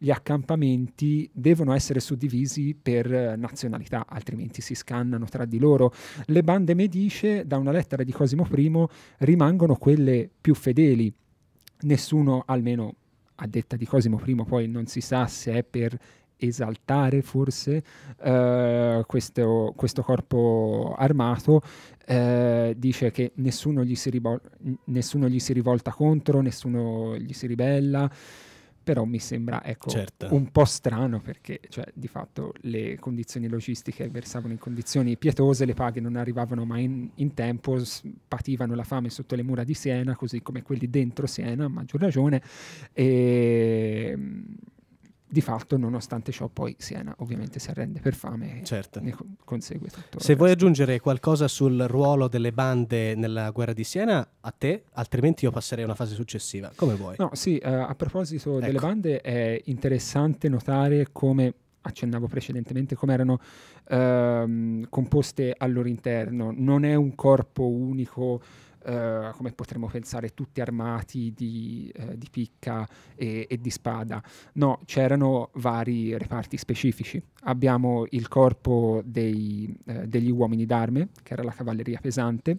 gli accampamenti devono essere suddivisi per nazionalità, altrimenti si scannano tra di loro. Le bande medice, da una lettera di Cosimo I, rimangono quelle più fedeli. Nessuno, almeno a detta di Cosimo I, poi non si sa se è per esaltare forse uh, questo, questo, corpo armato uh, dice che nessuno gli, si rivol- nessuno gli si rivolta contro nessuno gli si ribella però mi sembra ecco, certo. un po' strano perché cioè, di fatto le condizioni logistiche versavano in condizioni pietose, le paghe non arrivavano mai in, in tempo, pativano la fame sotto le mura di Siena, così come quelli dentro Siena, a maggior ragione. E, ehm, di fatto, nonostante ciò, poi Siena ovviamente si arrende per fame e certo. ne consegue tutto. Se vuoi aggiungere qualcosa sul ruolo delle bande nella guerra di Siena, a te, altrimenti io passerei a una fase successiva, come vuoi. No, sì, uh, a proposito ecco. delle bande è interessante notare come accennavo precedentemente, come erano ehm, composte al loro interno. Non è un corpo unico eh, come potremmo pensare, tutti armati di, eh, di picca e, e, di spada. No, c'erano vari reparti specifici. Abbiamo il corpo dei, eh, degli uomini d'arme, che era la cavalleria pesante,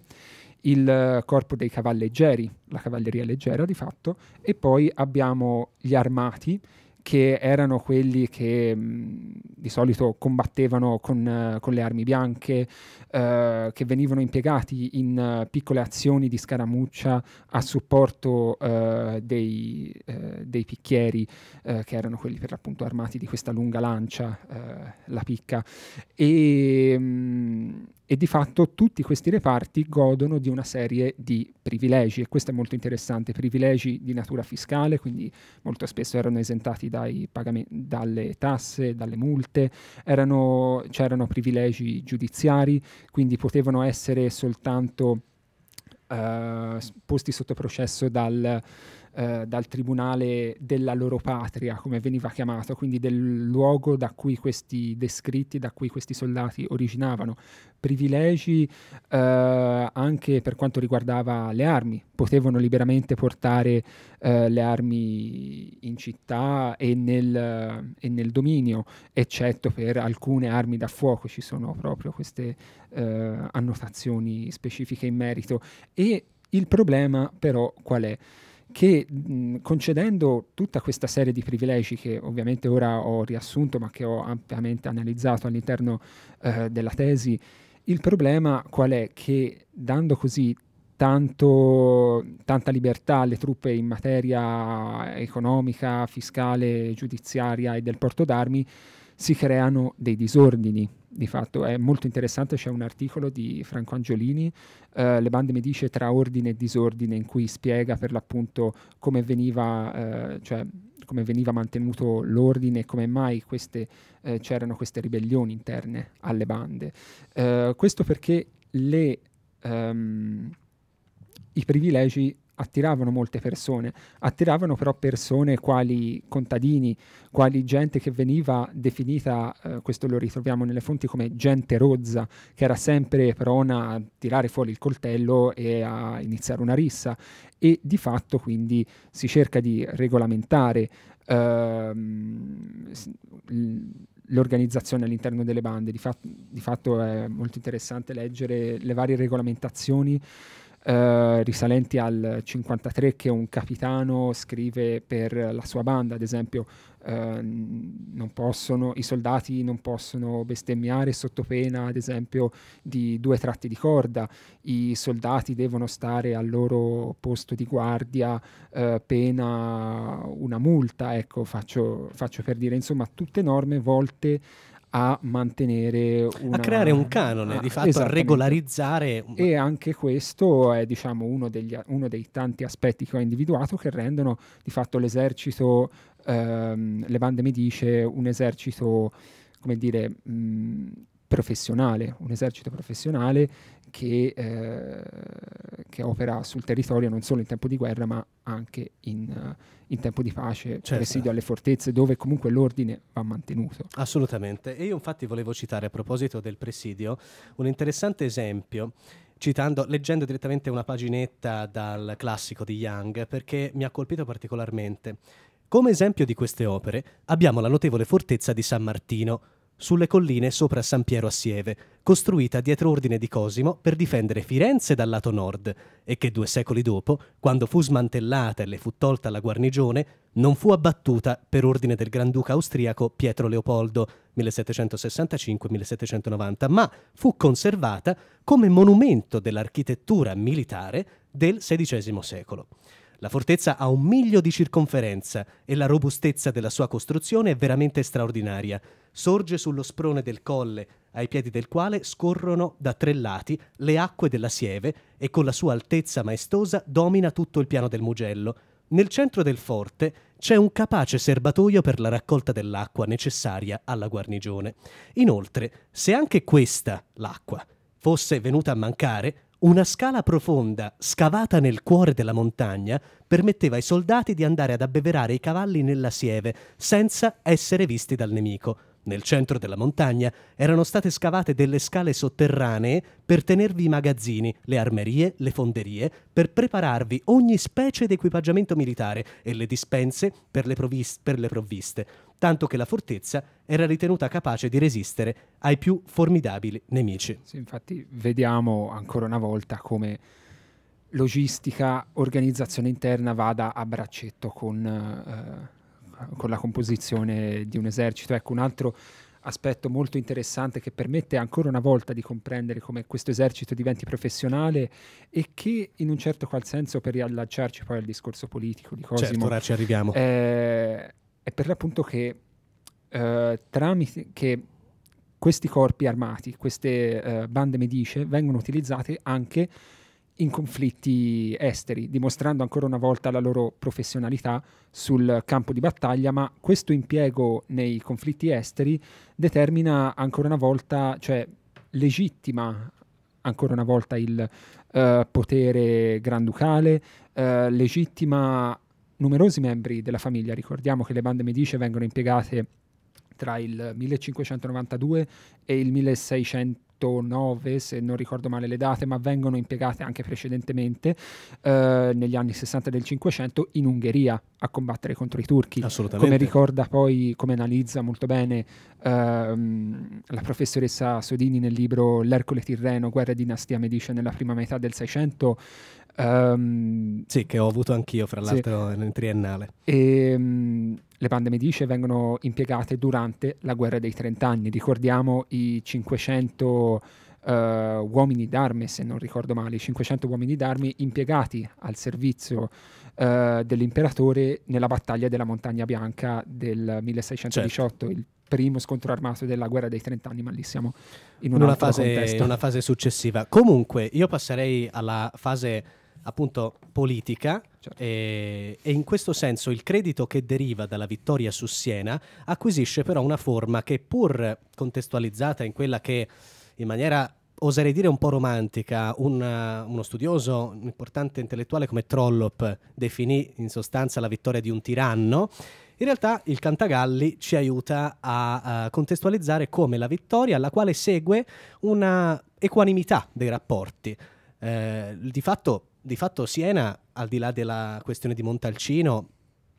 il corpo dei cavalleggeri, la cavalleria leggera di fatto, e poi abbiamo gli armati che erano quelli che mh, mm, di solito combattevano con, uh, con le armi bianche, uh, che venivano impiegati in uh, piccole azioni di scaramuccia a supporto dei, dei, picchieri, che erano quelli per l'appunto armati di questa lunga lancia, la picca. E, mh, mm, e di fatto tutti questi reparti godono di una serie di privilegi e questo è molto interessante, privilegi di natura fiscale, quindi molto spesso erano esentati dalle tasse, dalle multe, erano, c'erano privilegi giudiziari, quindi potevano essere soltanto uh, posti sotto processo dal eh, dal tribunale della loro patria, come veniva chiamato, quindi del luogo da cui questi descritti, da cui questi soldati originavano. Privilegi eh, anche per quanto riguardava le armi, potevano liberamente portare eh, le armi in città e nel, e nel, dominio, eccetto per alcune armi da fuoco, ci sono proprio queste eh, annotazioni specifiche in merito. E il problema però qual è? che mh, concedendo tutta questa serie di privilegi che ovviamente ora ho riassunto ma che ho ampiamente analizzato all'interno eh, della tesi, il problema qual è? Che dando così tanto, tanta libertà alle truppe in materia economica, fiscale, giudiziaria e del porto d'armi, si creano dei disordini di fatto è molto interessante, c'è un articolo di Franco Angiolini, eh, Le bande mi dice tra ordine e disordine, in cui spiega per l'appunto come veniva, eh, cioè, come veniva mantenuto l'ordine e come mai queste, eh, c'erano queste ribellioni interne alle bande. Eh, questo perché le, um, i privilegi attiravano molte persone, attiravano però persone quali contadini, quali gente che veniva definita, eh, questo lo ritroviamo nelle fonti come gente rozza, che era sempre prona a tirare fuori il coltello e a iniziare una rissa e di fatto quindi si cerca di regolamentare ehm, l'organizzazione all'interno delle bande. Di, fat- di fatto è molto interessante leggere le varie regolamentazioni eh, risalenti al 53 che un capitano scrive per la sua banda, ad esempio eh, possono, i soldati non possono bestemmiare sotto pena, ad esempio, di due tratti di corda, i soldati devono stare al loro posto di guardia, eh, pena una multa, ecco, faccio, faccio per dire, insomma, tutte norme volte a mantenere una... a creare un canone, ah, di fatto a regolarizzare e anche questo è diciamo uno, degli, uno, dei tanti aspetti che ho individuato che rendono di fatto l'esercito ehm, le bande medice un esercito come dire mh, professionale, un esercito professionale che, eh, che, opera sul territorio non solo in tempo di guerra ma anche in, eh, in tempo di pace, certo. presidio alle fortezze dove comunque l'ordine va mantenuto. Assolutamente, e io infatti volevo citare a proposito del presidio un interessante esempio citando, leggendo direttamente una paginetta dal classico di Young perché mi ha colpito particolarmente. Come esempio di queste opere abbiamo la notevole fortezza di San Martino, sulle colline sopra San Piero a Sieve, costruita dietro ordine di Cosimo per difendere Firenze dal lato nord, e che due secoli dopo, quando fu smantellata e le fu tolta la guarnigione, non fu abbattuta per ordine del granduca austriaco Pietro Leopoldo 1765-1790, ma fu conservata come monumento dell'architettura militare del XVI secolo. La fortezza ha un miglio di circonferenza e la robustezza della sua costruzione è veramente straordinaria. Sorge sullo sprone del colle, ai piedi del quale scorrono da tre lati le acque della Sieve e con la sua altezza maestosa domina tutto il piano del Mugello. Nel centro del forte c'è un capace serbatoio per la raccolta dell'acqua necessaria alla guarnigione. Inoltre, se anche questa, l'acqua, fosse venuta a mancare, una scala profonda, scavata nel cuore della montagna, permetteva ai soldati di andare ad abbeverare i cavalli nella sieve, senza essere visti dal nemico. Nel centro della montagna erano state scavate delle scale sotterranee per tenervi i magazzini, le armerie, le fonderie, per prepararvi ogni specie di equipaggiamento militare e le dispense per le, per le provviste tanto che la fortezza era ritenuta capace di resistere ai più formidabili nemici. Sì, infatti vediamo ancora una volta come logistica, organizzazione interna vada a braccetto con, eh, con la composizione di un esercito. Ecco, un altro aspetto molto interessante che permette ancora una volta di comprendere come questo esercito diventi professionale e che in un certo qual senso per riallacciarci poi al discorso politico di Cosimo certo, ora ci arriviamo eh, è per l'appunto che, eh, tramite, che questi corpi armati, queste eh, bande medice, vengono utilizzate anche in conflitti esteri, dimostrando ancora una volta la loro professionalità sul campo di battaglia, ma questo impiego nei conflitti esteri determina ancora una volta, cioè legittima ancora una volta il eh, potere granducale, eh, legittima numerosi membri della famiglia. Ricordiamo che le bande medice vengono impiegate tra il 1592 e il 1600 8, 9 se non ricordo male le date, ma vengono impiegate anche precedentemente eh, negli anni 60 del 500 in Ungheria a combattere contro i turchi. Assolutamente. Come ricorda poi, come analizza molto bene ehm, la professoressa Sodini nel libro L'Ercole Tirreno, guerra e dinastia medice nella prima metà del 600, Um, ehm, sì, che ho avuto anch'io, fra l'altro, sì. nel triennale. E, um, le bande medice vengono impiegate durante la guerra dei trent'anni. Ricordiamo i 500 uh, eh, uomini d'arme, se non ricordo male, i 500 uomini d'arme impiegati al servizio uh, dell'imperatore nella battaglia della Montagna Bianca del 1618, certo. il primo scontro armato della guerra dei trent'anni, ma lì siamo in un una, fase, una fase successiva. Comunque, io passerei alla fase appunto politica certo. e, eh, e, in questo senso il credito che deriva dalla vittoria su Siena acquisisce però una forma che pur contestualizzata in quella che in maniera oserei dire un po' romantica un, uh, uno studioso, un importante intellettuale come Trollop definì in sostanza la vittoria di un tiranno in realtà il Cantagalli ci aiuta a, a, contestualizzare come la vittoria alla quale segue una equanimità dei rapporti. Eh, di fatto di fatto Siena, al di là della questione di Montalcino,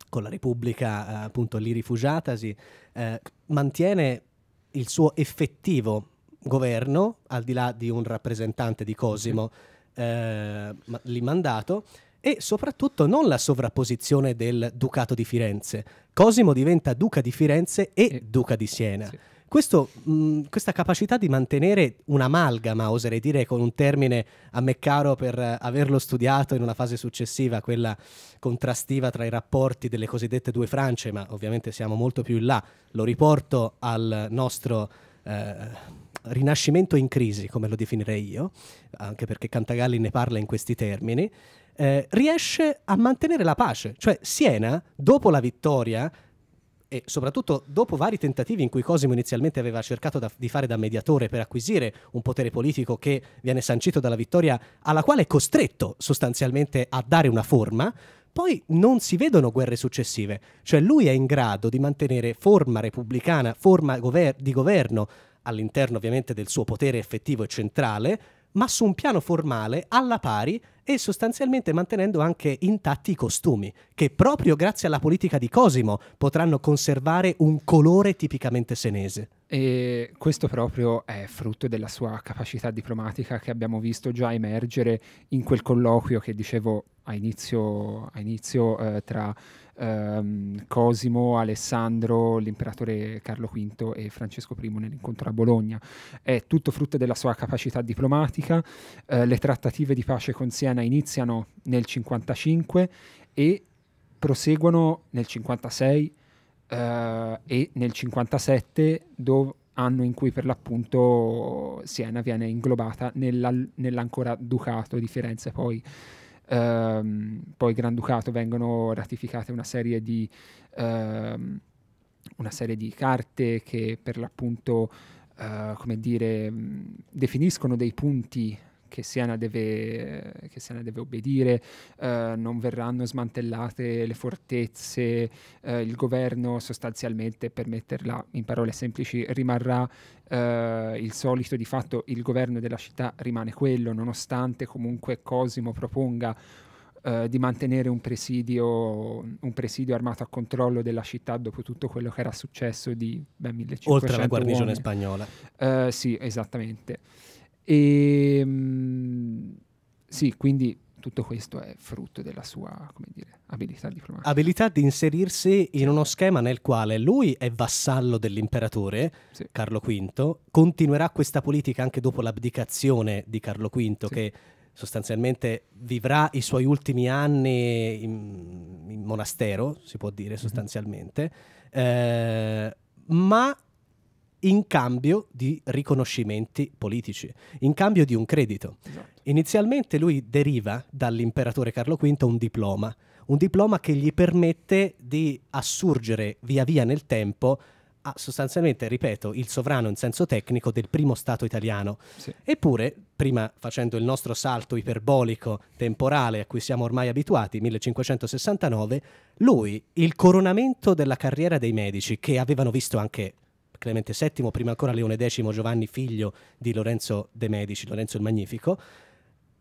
con la Repubblica eh, appunto lì rifugiatasi, eh, mantiene il suo effettivo governo, al di là di un rappresentante di Cosimo mhm. eh, lì mandato, e soprattutto non la sovrapposizione del Ducato di Firenze. Cosimo diventa Duca di Firenze e, e Duca di Siena. Sì. Questo, mh, mm, questa capacità di mantenere un'amalgama, oserei dire con un termine a me caro per eh, averlo studiato in una fase successiva, quella contrastiva tra i rapporti delle cosiddette due Francie, ma ovviamente siamo molto più in là, lo riporto al nostro... Eh, rinascimento in crisi, come lo definirei io, anche perché Cantagalli ne parla in questi termini, eh, riesce a mantenere la pace. Cioè Siena, dopo la vittoria e soprattutto dopo vari tentativi in cui Cosimo inizialmente aveva cercato da, di fare da mediatore per acquisire un potere politico che viene sancito dalla vittoria, alla quale è costretto sostanzialmente a dare una forma, poi non si vedono guerre successive, cioè lui è in grado di mantenere forma repubblicana, forma gover- di governo all'interno ovviamente del suo potere effettivo e centrale, ma su un piano formale alla pari e sostanzialmente mantenendo anche intatti i costumi, che proprio grazie alla politica di Cosimo potranno conservare un colore tipicamente senese. E questo proprio è frutto della sua capacità diplomatica che abbiamo visto già emergere in quel colloquio che dicevo a inizio, a inizio eh, tra ehm, Cosimo, Alessandro, l'imperatore Carlo V e Francesco I nell'incontro a Bologna. È tutto frutto della sua capacità diplomatica. Eh, le trattative di pace con Siena iniziano nel 1955 e proseguono nel 1956. Uh, e nel 57, dov- anno in cui per l'appunto Siena viene inglobata nella, nell'ancora Ducato di Firenze. Poi, um, poi Gran vengono ratificate una serie di, um, una serie di carte che per l'appunto, uh, come dire, definiscono dei punti che Siena deve, che Siena deve obbedire, eh, non verranno smantellate le fortezze, eh, il governo sostanzialmente, per metterla in parole semplici, rimarrà eh, il solito, di fatto il governo della città rimane quello, nonostante comunque Cosimo proponga Uh, di mantenere un presidio, un presidio, armato a controllo della città dopo tutto quello che era successo di ben 1500 anni. Oltre alla guarnigione uomini. spagnola. Uh, sì, esattamente. E, ehm, sì, quindi tutto questo è frutto della sua dire, abilità diplomatica. Abilità di inserirsi in uno schema nel quale lui è vassallo dell'imperatore sì. Carlo V, continuerà questa politica anche dopo l'abdicazione di Carlo V sì. che sostanzialmente vivrà i suoi ultimi anni in, in monastero, si può dire mhm. sostanzialmente, mm-hmm. eh, ma in cambio di riconoscimenti politici, in cambio di un credito. Esatto. Inizialmente lui deriva dall'imperatore Carlo V un diploma, un diploma che gli permette di assurgere via via nel tempo a, sostanzialmente, ripeto, il sovrano in senso tecnico del primo Stato italiano. Sì. Eppure, prima facendo il nostro salto iperbolico temporale a cui siamo ormai abituati, 1569, lui, il coronamento della carriera dei medici, che avevano visto anche Clemente VII, prima ancora Leone X Giovanni, figlio di Lorenzo de' Medici, Lorenzo il Magnifico,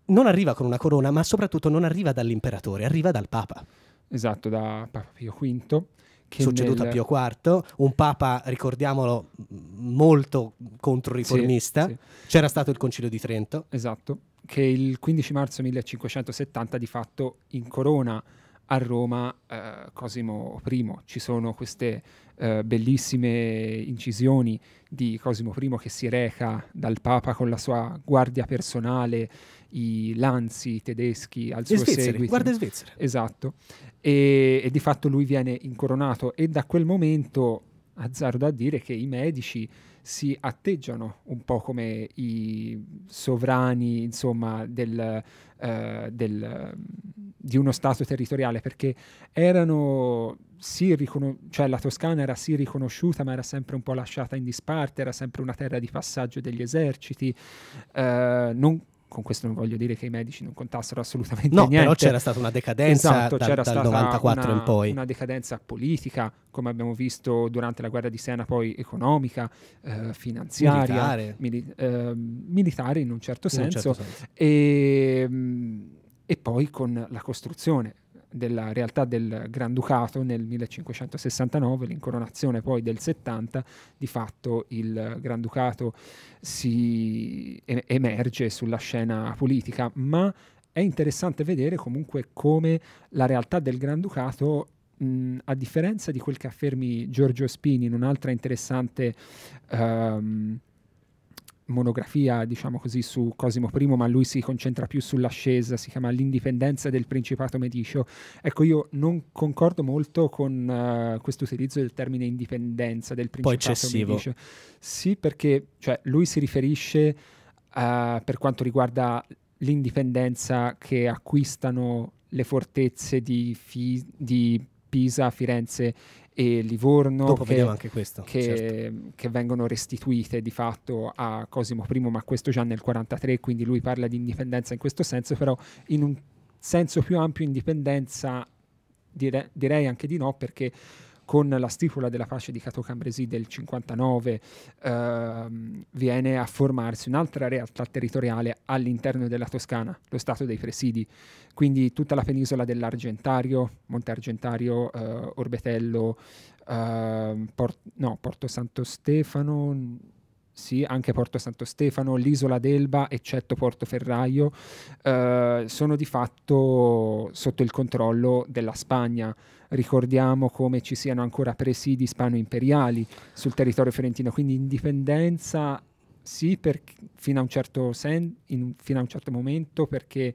non arriva con una corona, ma soprattutto non arriva dall'imperatore, arriva dal Papa. Esatto, da Papa Pio V. Che succeduto nel... a Pio IV, un papa, ricordiamolo, molto controriformista. Sì, sì. C'era stato il Concilio di Trento. Esatto, che il 15 marzo 1570 di fatto incorona a Roma eh, Cosimo I. Ci sono queste eh, bellissime incisioni di Cosimo I che si reca dal Papa con la sua guardia personale, i lanzi tedeschi al suo Svizzere, seguito. Guardia svizzera. Esatto. E, e di fatto lui viene incoronato e da quel momento azzardo a dire che i medici si atteggiano un po' come i sovrani insomma, del, eh, del, di uno Stato territoriale, perché erano sì, riconos- cioè la Toscana era sì riconosciuta, ma era sempre un po' lasciata in disparte, era sempre una terra di passaggio degli eserciti, eh, non, con questo non voglio dire che i medici non contassero assolutamente no, niente. No, però c'era stata una decadenza esatto, da, c'era dal stata 94 una, in poi. Una decadenza politica, come abbiamo visto durante la guerra di Sena, poi economica, eh, finanziaria, militare. Mili- eh, militare in un certo in senso. Un certo senso. E, ehm, e poi con la costruzione della realtà del Granducato nel 1569, l'incoronazione poi del 70, di fatto il Granducato si emerge sulla scena politica, ma è interessante vedere comunque come la realtà del Granducato a differenza di quel che affermi Giorgio Spini in un'altra interessante um, monografia, diciamo così, su Cosimo I, ma lui si concentra più sull'ascesa, si chiama L'indipendenza del Principato Medicio. Ecco, io non concordo molto con uh, questo utilizzo del termine indipendenza del Principato Medicio. Sì, perché cioè, lui si riferisce uh, per quanto riguarda l'indipendenza che acquistano le fortezze di, fi- di Pisa, Firenze e Livorno che, questo, che, certo. che, vengono restituite di fatto a Cosimo I, ma questo già nel 43, quindi lui parla di indipendenza in questo senso, però in un senso più ampio indipendenza dire, direi anche di no perché con la stipula della pace di Cato Cambresi del 59 ehm, viene a formarsi un'altra realtà territoriale all'interno della Toscana, lo Stato dei Presidi, quindi tutta la penisola dell'Argentario, Monte Argentario, eh, Orbetello, eh, Port- no, Porto Santo Stefano, sì, anche Porto Santo Stefano, l'isola d'Elba, eccetto Portoferraio, eh, sono di fatto sotto il controllo della Spagna. Ricordiamo come ci siano ancora presidi spano imperiali sul territorio fiorentino, quindi indipendenza sì per, fino, a certo sen, in, fino, a un certo momento perché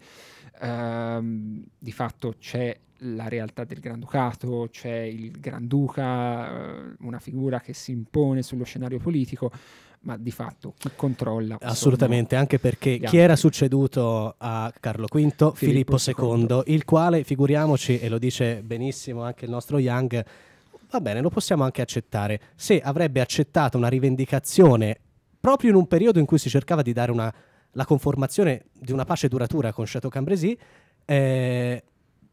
ehm, di fatto c'è la realtà del Granducato, c'è il Granduca, eh, una figura che si impone sullo scenario politico, ma di fatto chi controlla? Assolutamente, anche perché chi era succeduto a Carlo V? Filippo, Filippo II, il quale, figuriamoci, e lo dice benissimo anche il nostro Young, va bene, lo possiamo anche accettare, se avrebbe accettato una rivendicazione proprio in un periodo in cui si cercava di dare una, la conformazione di una pace duratura con Chateau Cambrésis, eh,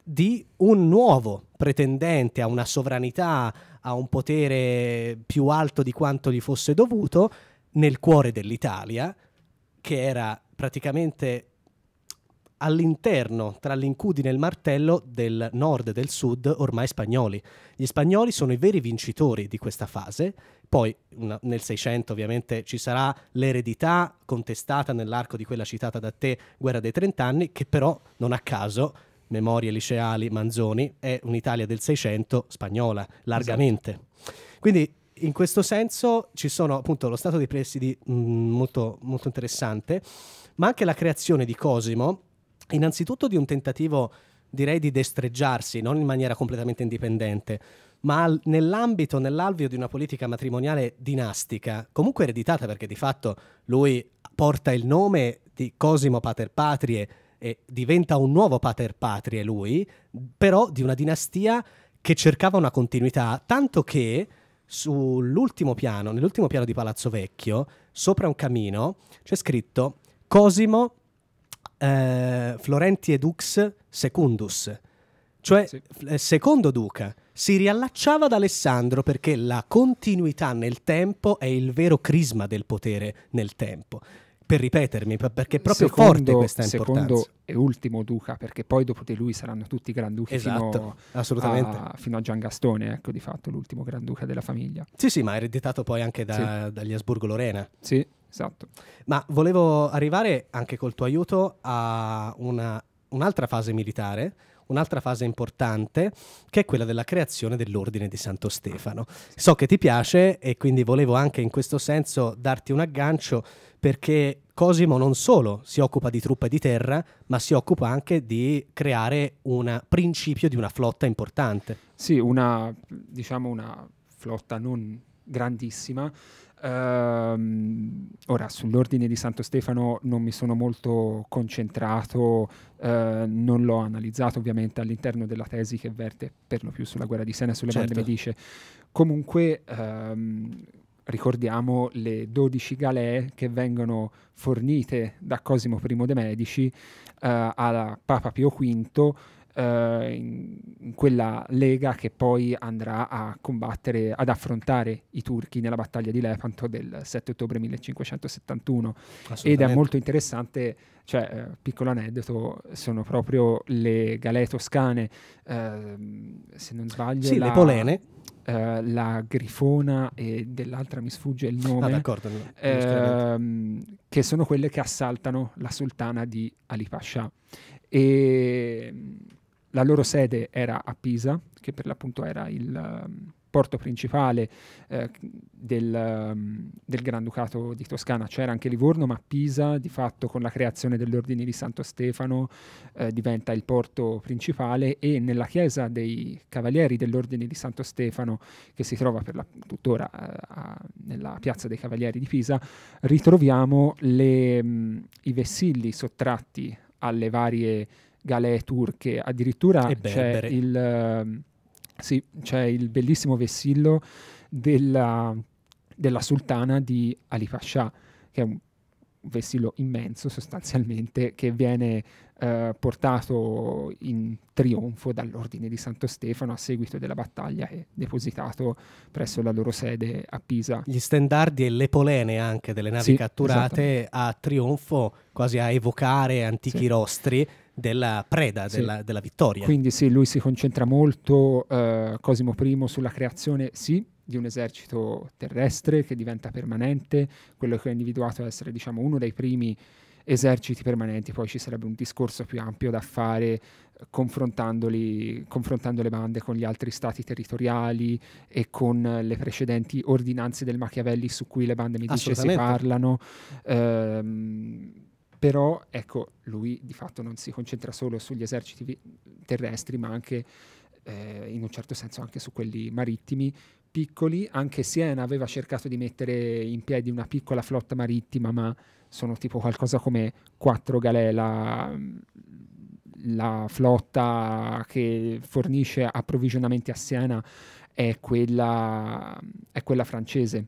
di un nuovo pretendente a una sovranità, a un potere più alto di quanto gli fosse dovuto, nel cuore dell'Italia, che era praticamente all'interno, tra l'incudine e il martello, del nord e del sud ormai spagnoli. Gli spagnoli sono i veri vincitori di questa fase, poi nel 600 ovviamente ci sarà l'eredità contestata nell'arco di quella citata da te, guerra dei trent'anni, che però non a caso, memorie liceali, Manzoni, è un'Italia del 600 spagnola, largamente. Esatto. Quindi in questo senso ci sono appunto lo stato dei presidi mh, mm, molto, molto interessante, ma anche la creazione di Cosimo, innanzitutto di un tentativo direi di destreggiarsi, non in maniera completamente indipendente, ma al, nell'ambito, nell'alveo di una politica matrimoniale dinastica, comunque ereditata perché di fatto lui porta il nome di Cosimo Pater Patrie e diventa un nuovo Pater Patrie lui, però di una dinastia che cercava una continuità, tanto che sull'ultimo piano, nell'ultimo piano di Palazzo Vecchio, sopra un camino, c'è scritto Cosimo eh, Florenti Edux Secundus, cioè sì. Eh, secondo duca. Si riallacciava ad Alessandro perché la continuità nel tempo è il vero crisma del potere nel tempo per ripetermi, perché è proprio secondo, forte questa importanza. Secondo e ultimo duca, perché poi dopo di lui saranno tutti granduchi esatto, fino, a, fino, A, Giangastone, ecco di fatto l'ultimo granduca della famiglia. Sì, sì, ma ereditato poi anche da, sì. dagli Asburgo-Lorena. Sì, esatto. Ma volevo arrivare anche col tuo aiuto a una, un'altra fase militare, un'altra fase importante che è quella della creazione dell'ordine di Santo Stefano. So che ti piace e quindi volevo anche in questo senso darti un aggancio perché Cosimo non solo si occupa di truppe di terra, ma si occupa anche di creare un principio di una flotta importante. Sì, una, diciamo una flotta non grandissima. Ehm, ora, sull'ordine di Santo Stefano non mi sono molto concentrato, eh, non l'ho analizzato ovviamente all'interno della tesi che verte per lo più sulla guerra di Sena e sulle certo. bande medice. Comunque... Ehm, ricordiamo le 12 galee che vengono fornite da Cosimo I de' Medici eh, a Papa Pio V eh, in, quella lega che poi andrà a combattere, ad affrontare i turchi nella battaglia di Lepanto del 7 ottobre 1571. Ed è molto interessante cioè, eh, piccolo aneddoto, sono proprio le galee toscane, eh, se non sbaglio. Sì, la... le polene. Eh, la grifona e dell'altra mi sfugge il ah, nome, ah, uh, che sono quelle che assaltano la sultana di Ali Pasha. E mm, la loro sede era a Pisa, che per l'appunto era il, ehm, porto principale eh, del, mm, del, Granducato di Toscana. C'era anche Livorno, ma Pisa di fatto con la creazione dell'Ordine di Santo Stefano eh, diventa il porto principale e nella chiesa dei Cavalieri dell'Ordine di Santo Stefano, che si trova per la, tuttora eh, a, nella piazza dei Cavalieri di Pisa, ritroviamo le, mh, mm, i vessilli sottratti alle varie galee turche, addirittura c'è il... Uh, sì, c'è il bellissimo vessillo della, della sultana di Ali Pascià, che è un vessillo immenso sostanzialmente che viene eh, portato in trionfo dall'ordine di Santo Stefano a seguito della battaglia e depositato presso la loro sede a Pisa. Gli stendardi e le polene anche delle navi sì, catturate a trionfo quasi a evocare antichi sì. rostri della preda, sì. della, della, vittoria. Quindi sì, lui si concentra molto, eh, Cosimo I, sulla creazione, sì, di un esercito terrestre che diventa permanente, quello che ho individuato essere diciamo, uno dei primi eserciti permanenti, poi ci sarebbe un discorso più ampio da fare eh, confrontando le bande con gli altri stati territoriali e con eh, le precedenti ordinanze del Machiavelli su cui le bande medicee si parlano. Ehm, però ecco, lui di fatto non si concentra solo sugli eserciti terrestri, ma anche eh, in un certo senso anche su quelli marittimi piccoli, anche Siena aveva cercato di mettere in piedi una piccola flotta marittima, ma sono tipo qualcosa come quattro galè, la, mm, la flotta che fornisce approvvigionamenti a Siena è quella, è quella francese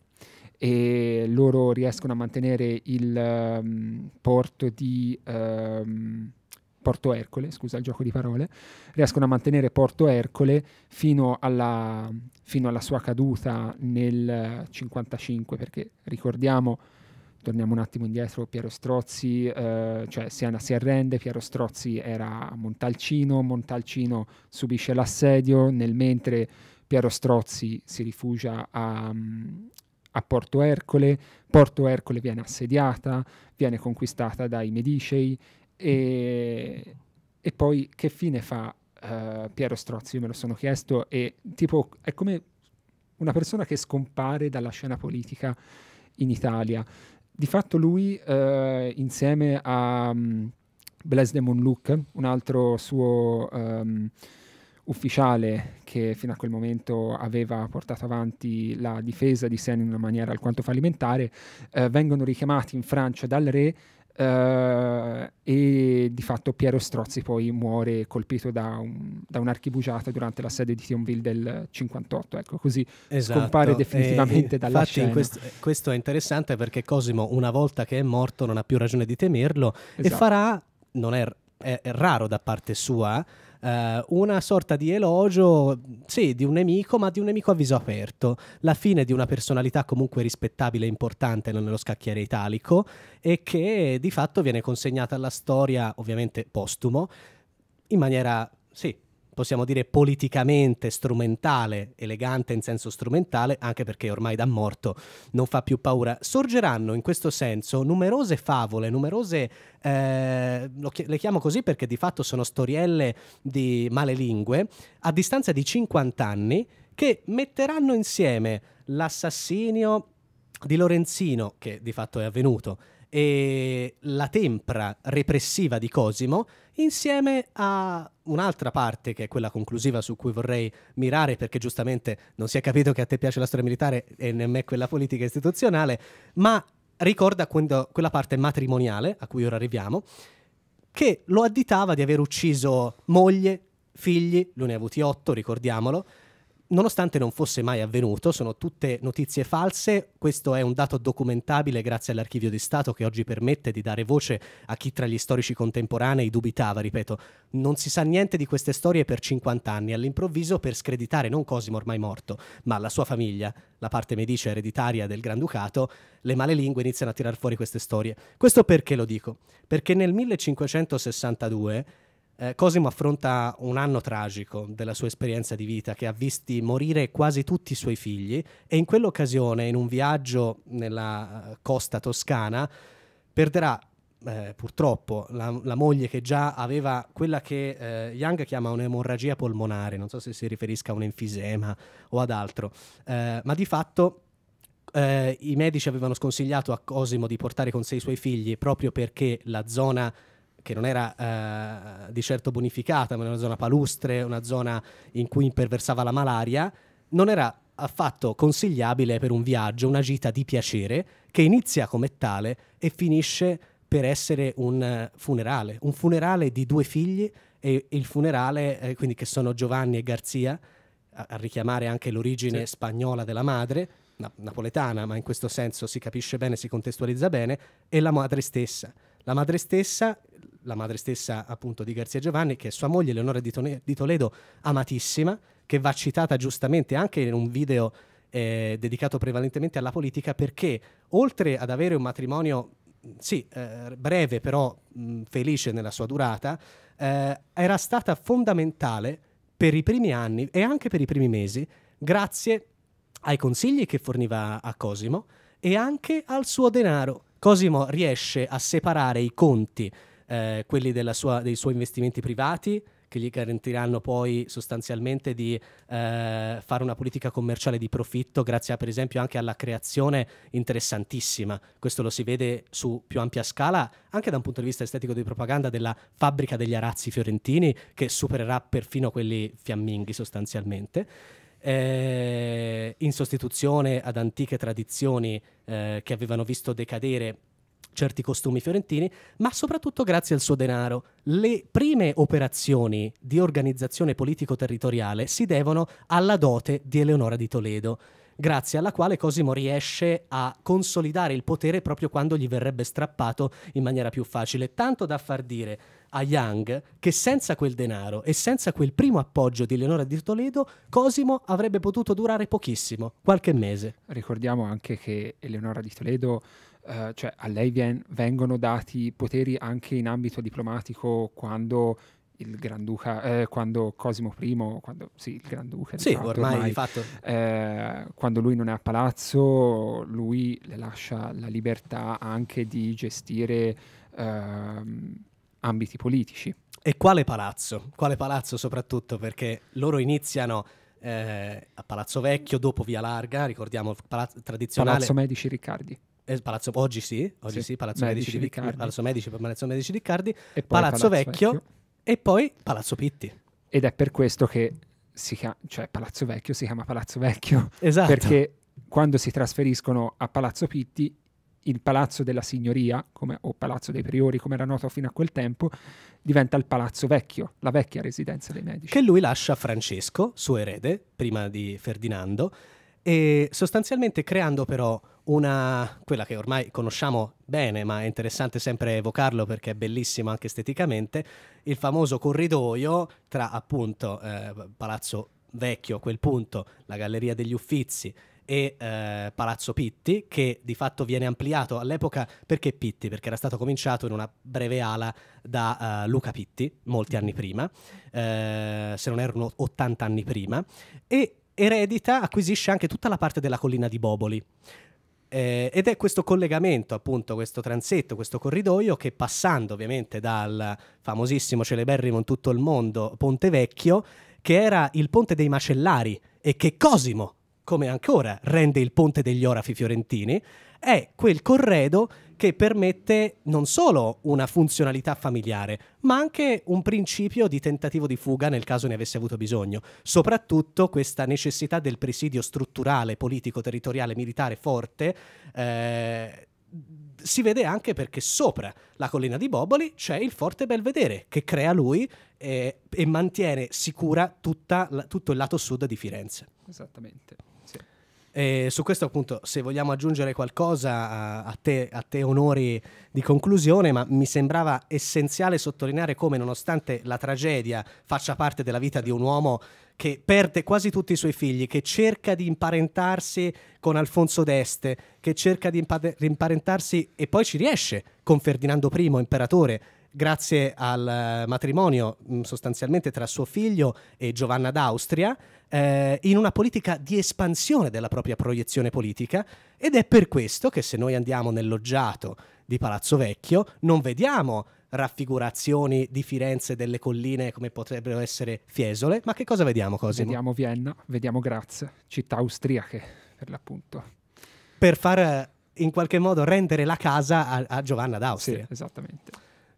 e loro riescono a mantenere il um, porto di... Um, Porto Ercole, scusa il gioco di parole, riescono a mantenere Porto Ercole fino alla, fino alla sua caduta nel 55, perché ricordiamo, torniamo un attimo indietro, Piero Strozzi, eh, cioè Siena si arrende, Piero Strozzi era a Montalcino, Montalcino subisce l'assedio, nel mentre Piero Strozzi si rifugia a, a Porto Ercole, Porto Ercole viene assediata, viene conquistata dai Medicei e, e poi che fine fa uh, Piero Strozzi? Io me lo sono chiesto e tipo è come una persona che scompare dalla scena politica in Italia. Di fatto lui uh, insieme a um, Blaise de Monluc, un altro suo... Um, ufficiale che fino a quel momento aveva portato avanti la difesa di Sena in una maniera alquanto fallimentare, eh, vengono richiamati in Francia dal re Uh, e di fatto Piero Strozzi poi muore colpito da, un, da un'archibugiata durante la sede di Thionville del 58 ecco così esatto. scompare eh, definitivamente e, dalla infatti scena questo, eh, questo, è interessante perché Cosimo una volta che è morto non ha più ragione di temerlo esatto. e farà non è, è, è raro da parte sua eh, una sorta di elogio, sì, di un nemico, ma di un nemico a viso aperto, la fine di una personalità comunque rispettabile e importante nello scacchiere italico e che di fatto viene consegnata alla storia, ovviamente postumo, in maniera, sì, possiamo dire politicamente strumentale, elegante in senso strumentale, anche perché ormai da morto non fa più paura. Sorgeranno in questo senso numerose favole, numerose, eh, chi- le chiamo così perché di fatto sono storielle di male lingue, a distanza di 50 anni, che metteranno insieme l'assassinio di Lorenzino, che di fatto è avvenuto, e la tempra repressiva di Cosimo insieme a un'altra parte che è quella conclusiva su cui vorrei mirare perché giustamente non si è capito che a te piace la storia militare e nemmeno quella politica istituzionale, ma ricorda quando, quella parte matrimoniale a cui ora arriviamo che lo additava di aver ucciso moglie, figli, lui ne ha avuti otto, ricordiamolo, nonostante non fosse mai avvenuto, sono tutte notizie false, questo è un dato documentabile grazie all'archivio di Stato che oggi permette di dare voce a chi tra gli storici contemporanei dubitava, ripeto, non si sa niente di queste storie per 50 anni, all'improvviso per screditare non Cosimo ormai morto, ma la sua famiglia, la parte medice ereditaria del Granducato, le male lingue iniziano a tirar fuori queste storie. Questo perché lo dico? Perché nel 1562 eh, Cosimo affronta un anno tragico della sua esperienza di vita che ha visti morire quasi tutti i suoi figli e in quell'occasione, in un viaggio nella eh, costa toscana, perderà eh, purtroppo la, la, moglie che già aveva quella che eh, Young chiama un'emorragia polmonare, non so se si riferisca a un enfisema o ad altro, eh, ma di fatto eh, i medici avevano sconsigliato a Cosimo di portare con sé i suoi figli proprio perché la zona che non era eh, di certo bonificata, ma era una zona palustre, una zona in cui imperversava la malaria, non era affatto consigliabile per un viaggio, una gita di piacere, che inizia come tale e finisce per essere un eh, funerale, un funerale di due figli e il funerale, eh, quindi che sono Giovanni e Garzia, a, a richiamare anche l'origine sì. spagnola della madre, na- napoletana, ma in questo senso si capisce bene, si contestualizza bene, e la madre stessa. La madre stessa la madre stessa appunto di Garzia Giovanni, che è sua moglie Eleonora di, di, Toledo, amatissima, che va citata giustamente anche in un video eh, dedicato prevalentemente alla politica, perché oltre ad avere un matrimonio, sì, eh, breve però mh, felice nella sua durata, eh, era stata fondamentale per i primi anni e anche per i primi mesi, grazie ai consigli che forniva a Cosimo e anche al suo denaro. Cosimo riesce a separare i conti eh, quelli sua, dei suoi investimenti privati che gli garantiranno poi sostanzialmente di eh, fare una politica commerciale di profitto grazie a, per esempio anche alla creazione interessantissima, questo lo si vede su più ampia scala anche da un punto di vista estetico di propaganda della fabbrica degli arazzi fiorentini che supererà perfino quelli fiamminghi sostanzialmente. Eh, in sostituzione ad antiche tradizioni eh, che avevano visto decadere certi costumi fiorentini, ma soprattutto grazie al suo denaro. Le prime operazioni di organizzazione politico-territoriale si devono alla dote di Eleonora di Toledo, grazie alla quale Cosimo riesce a consolidare il potere proprio quando gli verrebbe strappato in maniera più facile, tanto da far dire a Young che senza quel denaro e senza quel primo appoggio di Eleonora di Toledo, Cosimo avrebbe potuto durare pochissimo, qualche mese. Ricordiamo anche che Eleonora di Toledo eh, cioè a lei vien- vengono dati poteri anche in ambito diplomatico quando il Granduca, eh, quando Cosimo I, quando, sì, il Granduca, sì, fatto, ormai, ormai fatto. Eh, quando lui non è a palazzo, lui le lascia la libertà anche di gestire ehm, ambiti politici. E quale palazzo? Quale palazzo soprattutto? Perché loro iniziano eh, a Palazzo Vecchio, dopo Via Larga, ricordiamo palazzo tradizionale. Palazzo Medici Riccardi eh, Palazzo, oggi sì, oggi sì. sì Palazzo, Medici di, Medici, Palazzo Medici, Palazzo Medici di Cardi, Palazzo, Palazzo Vecchio, Vecchio, e poi Palazzo Pitti. Ed è per questo che chiama, cioè Palazzo Vecchio si chiama Palazzo Vecchio. Esatto. Perché quando si trasferiscono a Palazzo Pitti, il palazzo della signoria, come, o palazzo dei priori, come era noto fino a quel tempo, diventa il palazzo vecchio, la vecchia residenza dei medici. Che lui lascia a Francesco, suo erede, prima di Ferdinando, e sostanzialmente creando però una, quella che ormai conosciamo bene, ma è interessante sempre evocarlo perché è bellissimo anche esteticamente, il famoso corridoio tra appunto eh, Palazzo Vecchio a quel punto, la Galleria degli Uffizi e eh, Palazzo Pitti, che di fatto viene ampliato all'epoca perché Pitti? Perché era stato cominciato in una breve ala da uh, Luca Pitti molti anni prima, eh, se non erano 80 anni prima, e eredita, acquisisce anche tutta la parte della collina di Boboli. Eh, ed è questo collegamento, appunto, questo transetto, questo corridoio che passando ovviamente dal famosissimo celeberrimo in tutto il mondo Ponte Vecchio, che era il ponte dei macellari e che Cosimo, come ancora, rende il ponte degli orafi fiorentini, è quel corredo che permette non solo una funzionalità familiare, ma anche un principio di tentativo di fuga nel caso ne avesse avuto bisogno. Soprattutto questa necessità del presidio strutturale, politico, territoriale, militare forte. Eh, si vede anche perché sopra la collina di Boboli c'è il forte Belvedere che crea lui eh, e mantiene sicura tutta, tutto il lato sud di Firenze. Esattamente. E eh, su questo appunto, se vogliamo aggiungere qualcosa eh, a, te, a te onori di conclusione, ma mi sembrava essenziale sottolineare come nonostante la tragedia faccia parte della vita di un uomo che perde quasi tutti i suoi figli, che cerca di imparentarsi con Alfonso d'Este, che cerca di imparentarsi e poi ci riesce con Ferdinando I, imperatore, grazie al eh, matrimonio mm, sostanzialmente tra suo figlio e Giovanna d'Austria, eh, in una politica di espansione della propria proiezione politica ed è per questo che se noi andiamo nel loggiato di Palazzo Vecchio non vediamo raffigurazioni di Firenze delle colline come potrebbero essere Fiesole, ma che cosa vediamo Cosimo? Vediamo Vienna, vediamo Graz, città austriache per l'appunto. Per far eh, in qualche modo rendere la casa a, a Giovanna d'Austria. Sì, esattamente.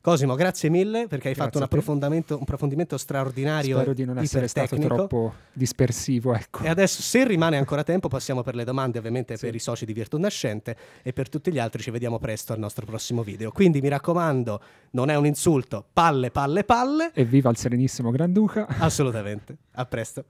Cosimo, grazie mille perché hai grazie fatto un approfondimento, un approfondimento, straordinario. Spero di non essere stato troppo dispersivo. Ecco. E adesso, se rimane ancora tempo, passiamo per le domande, ovviamente sì. per i soci di Virtù Nascente e per tutti gli altri. Ci vediamo presto al nostro prossimo video. Quindi mi raccomando, non è un insulto, palle, palle, palle. Evviva viva il Serenissimo Granduca. Assolutamente. A presto.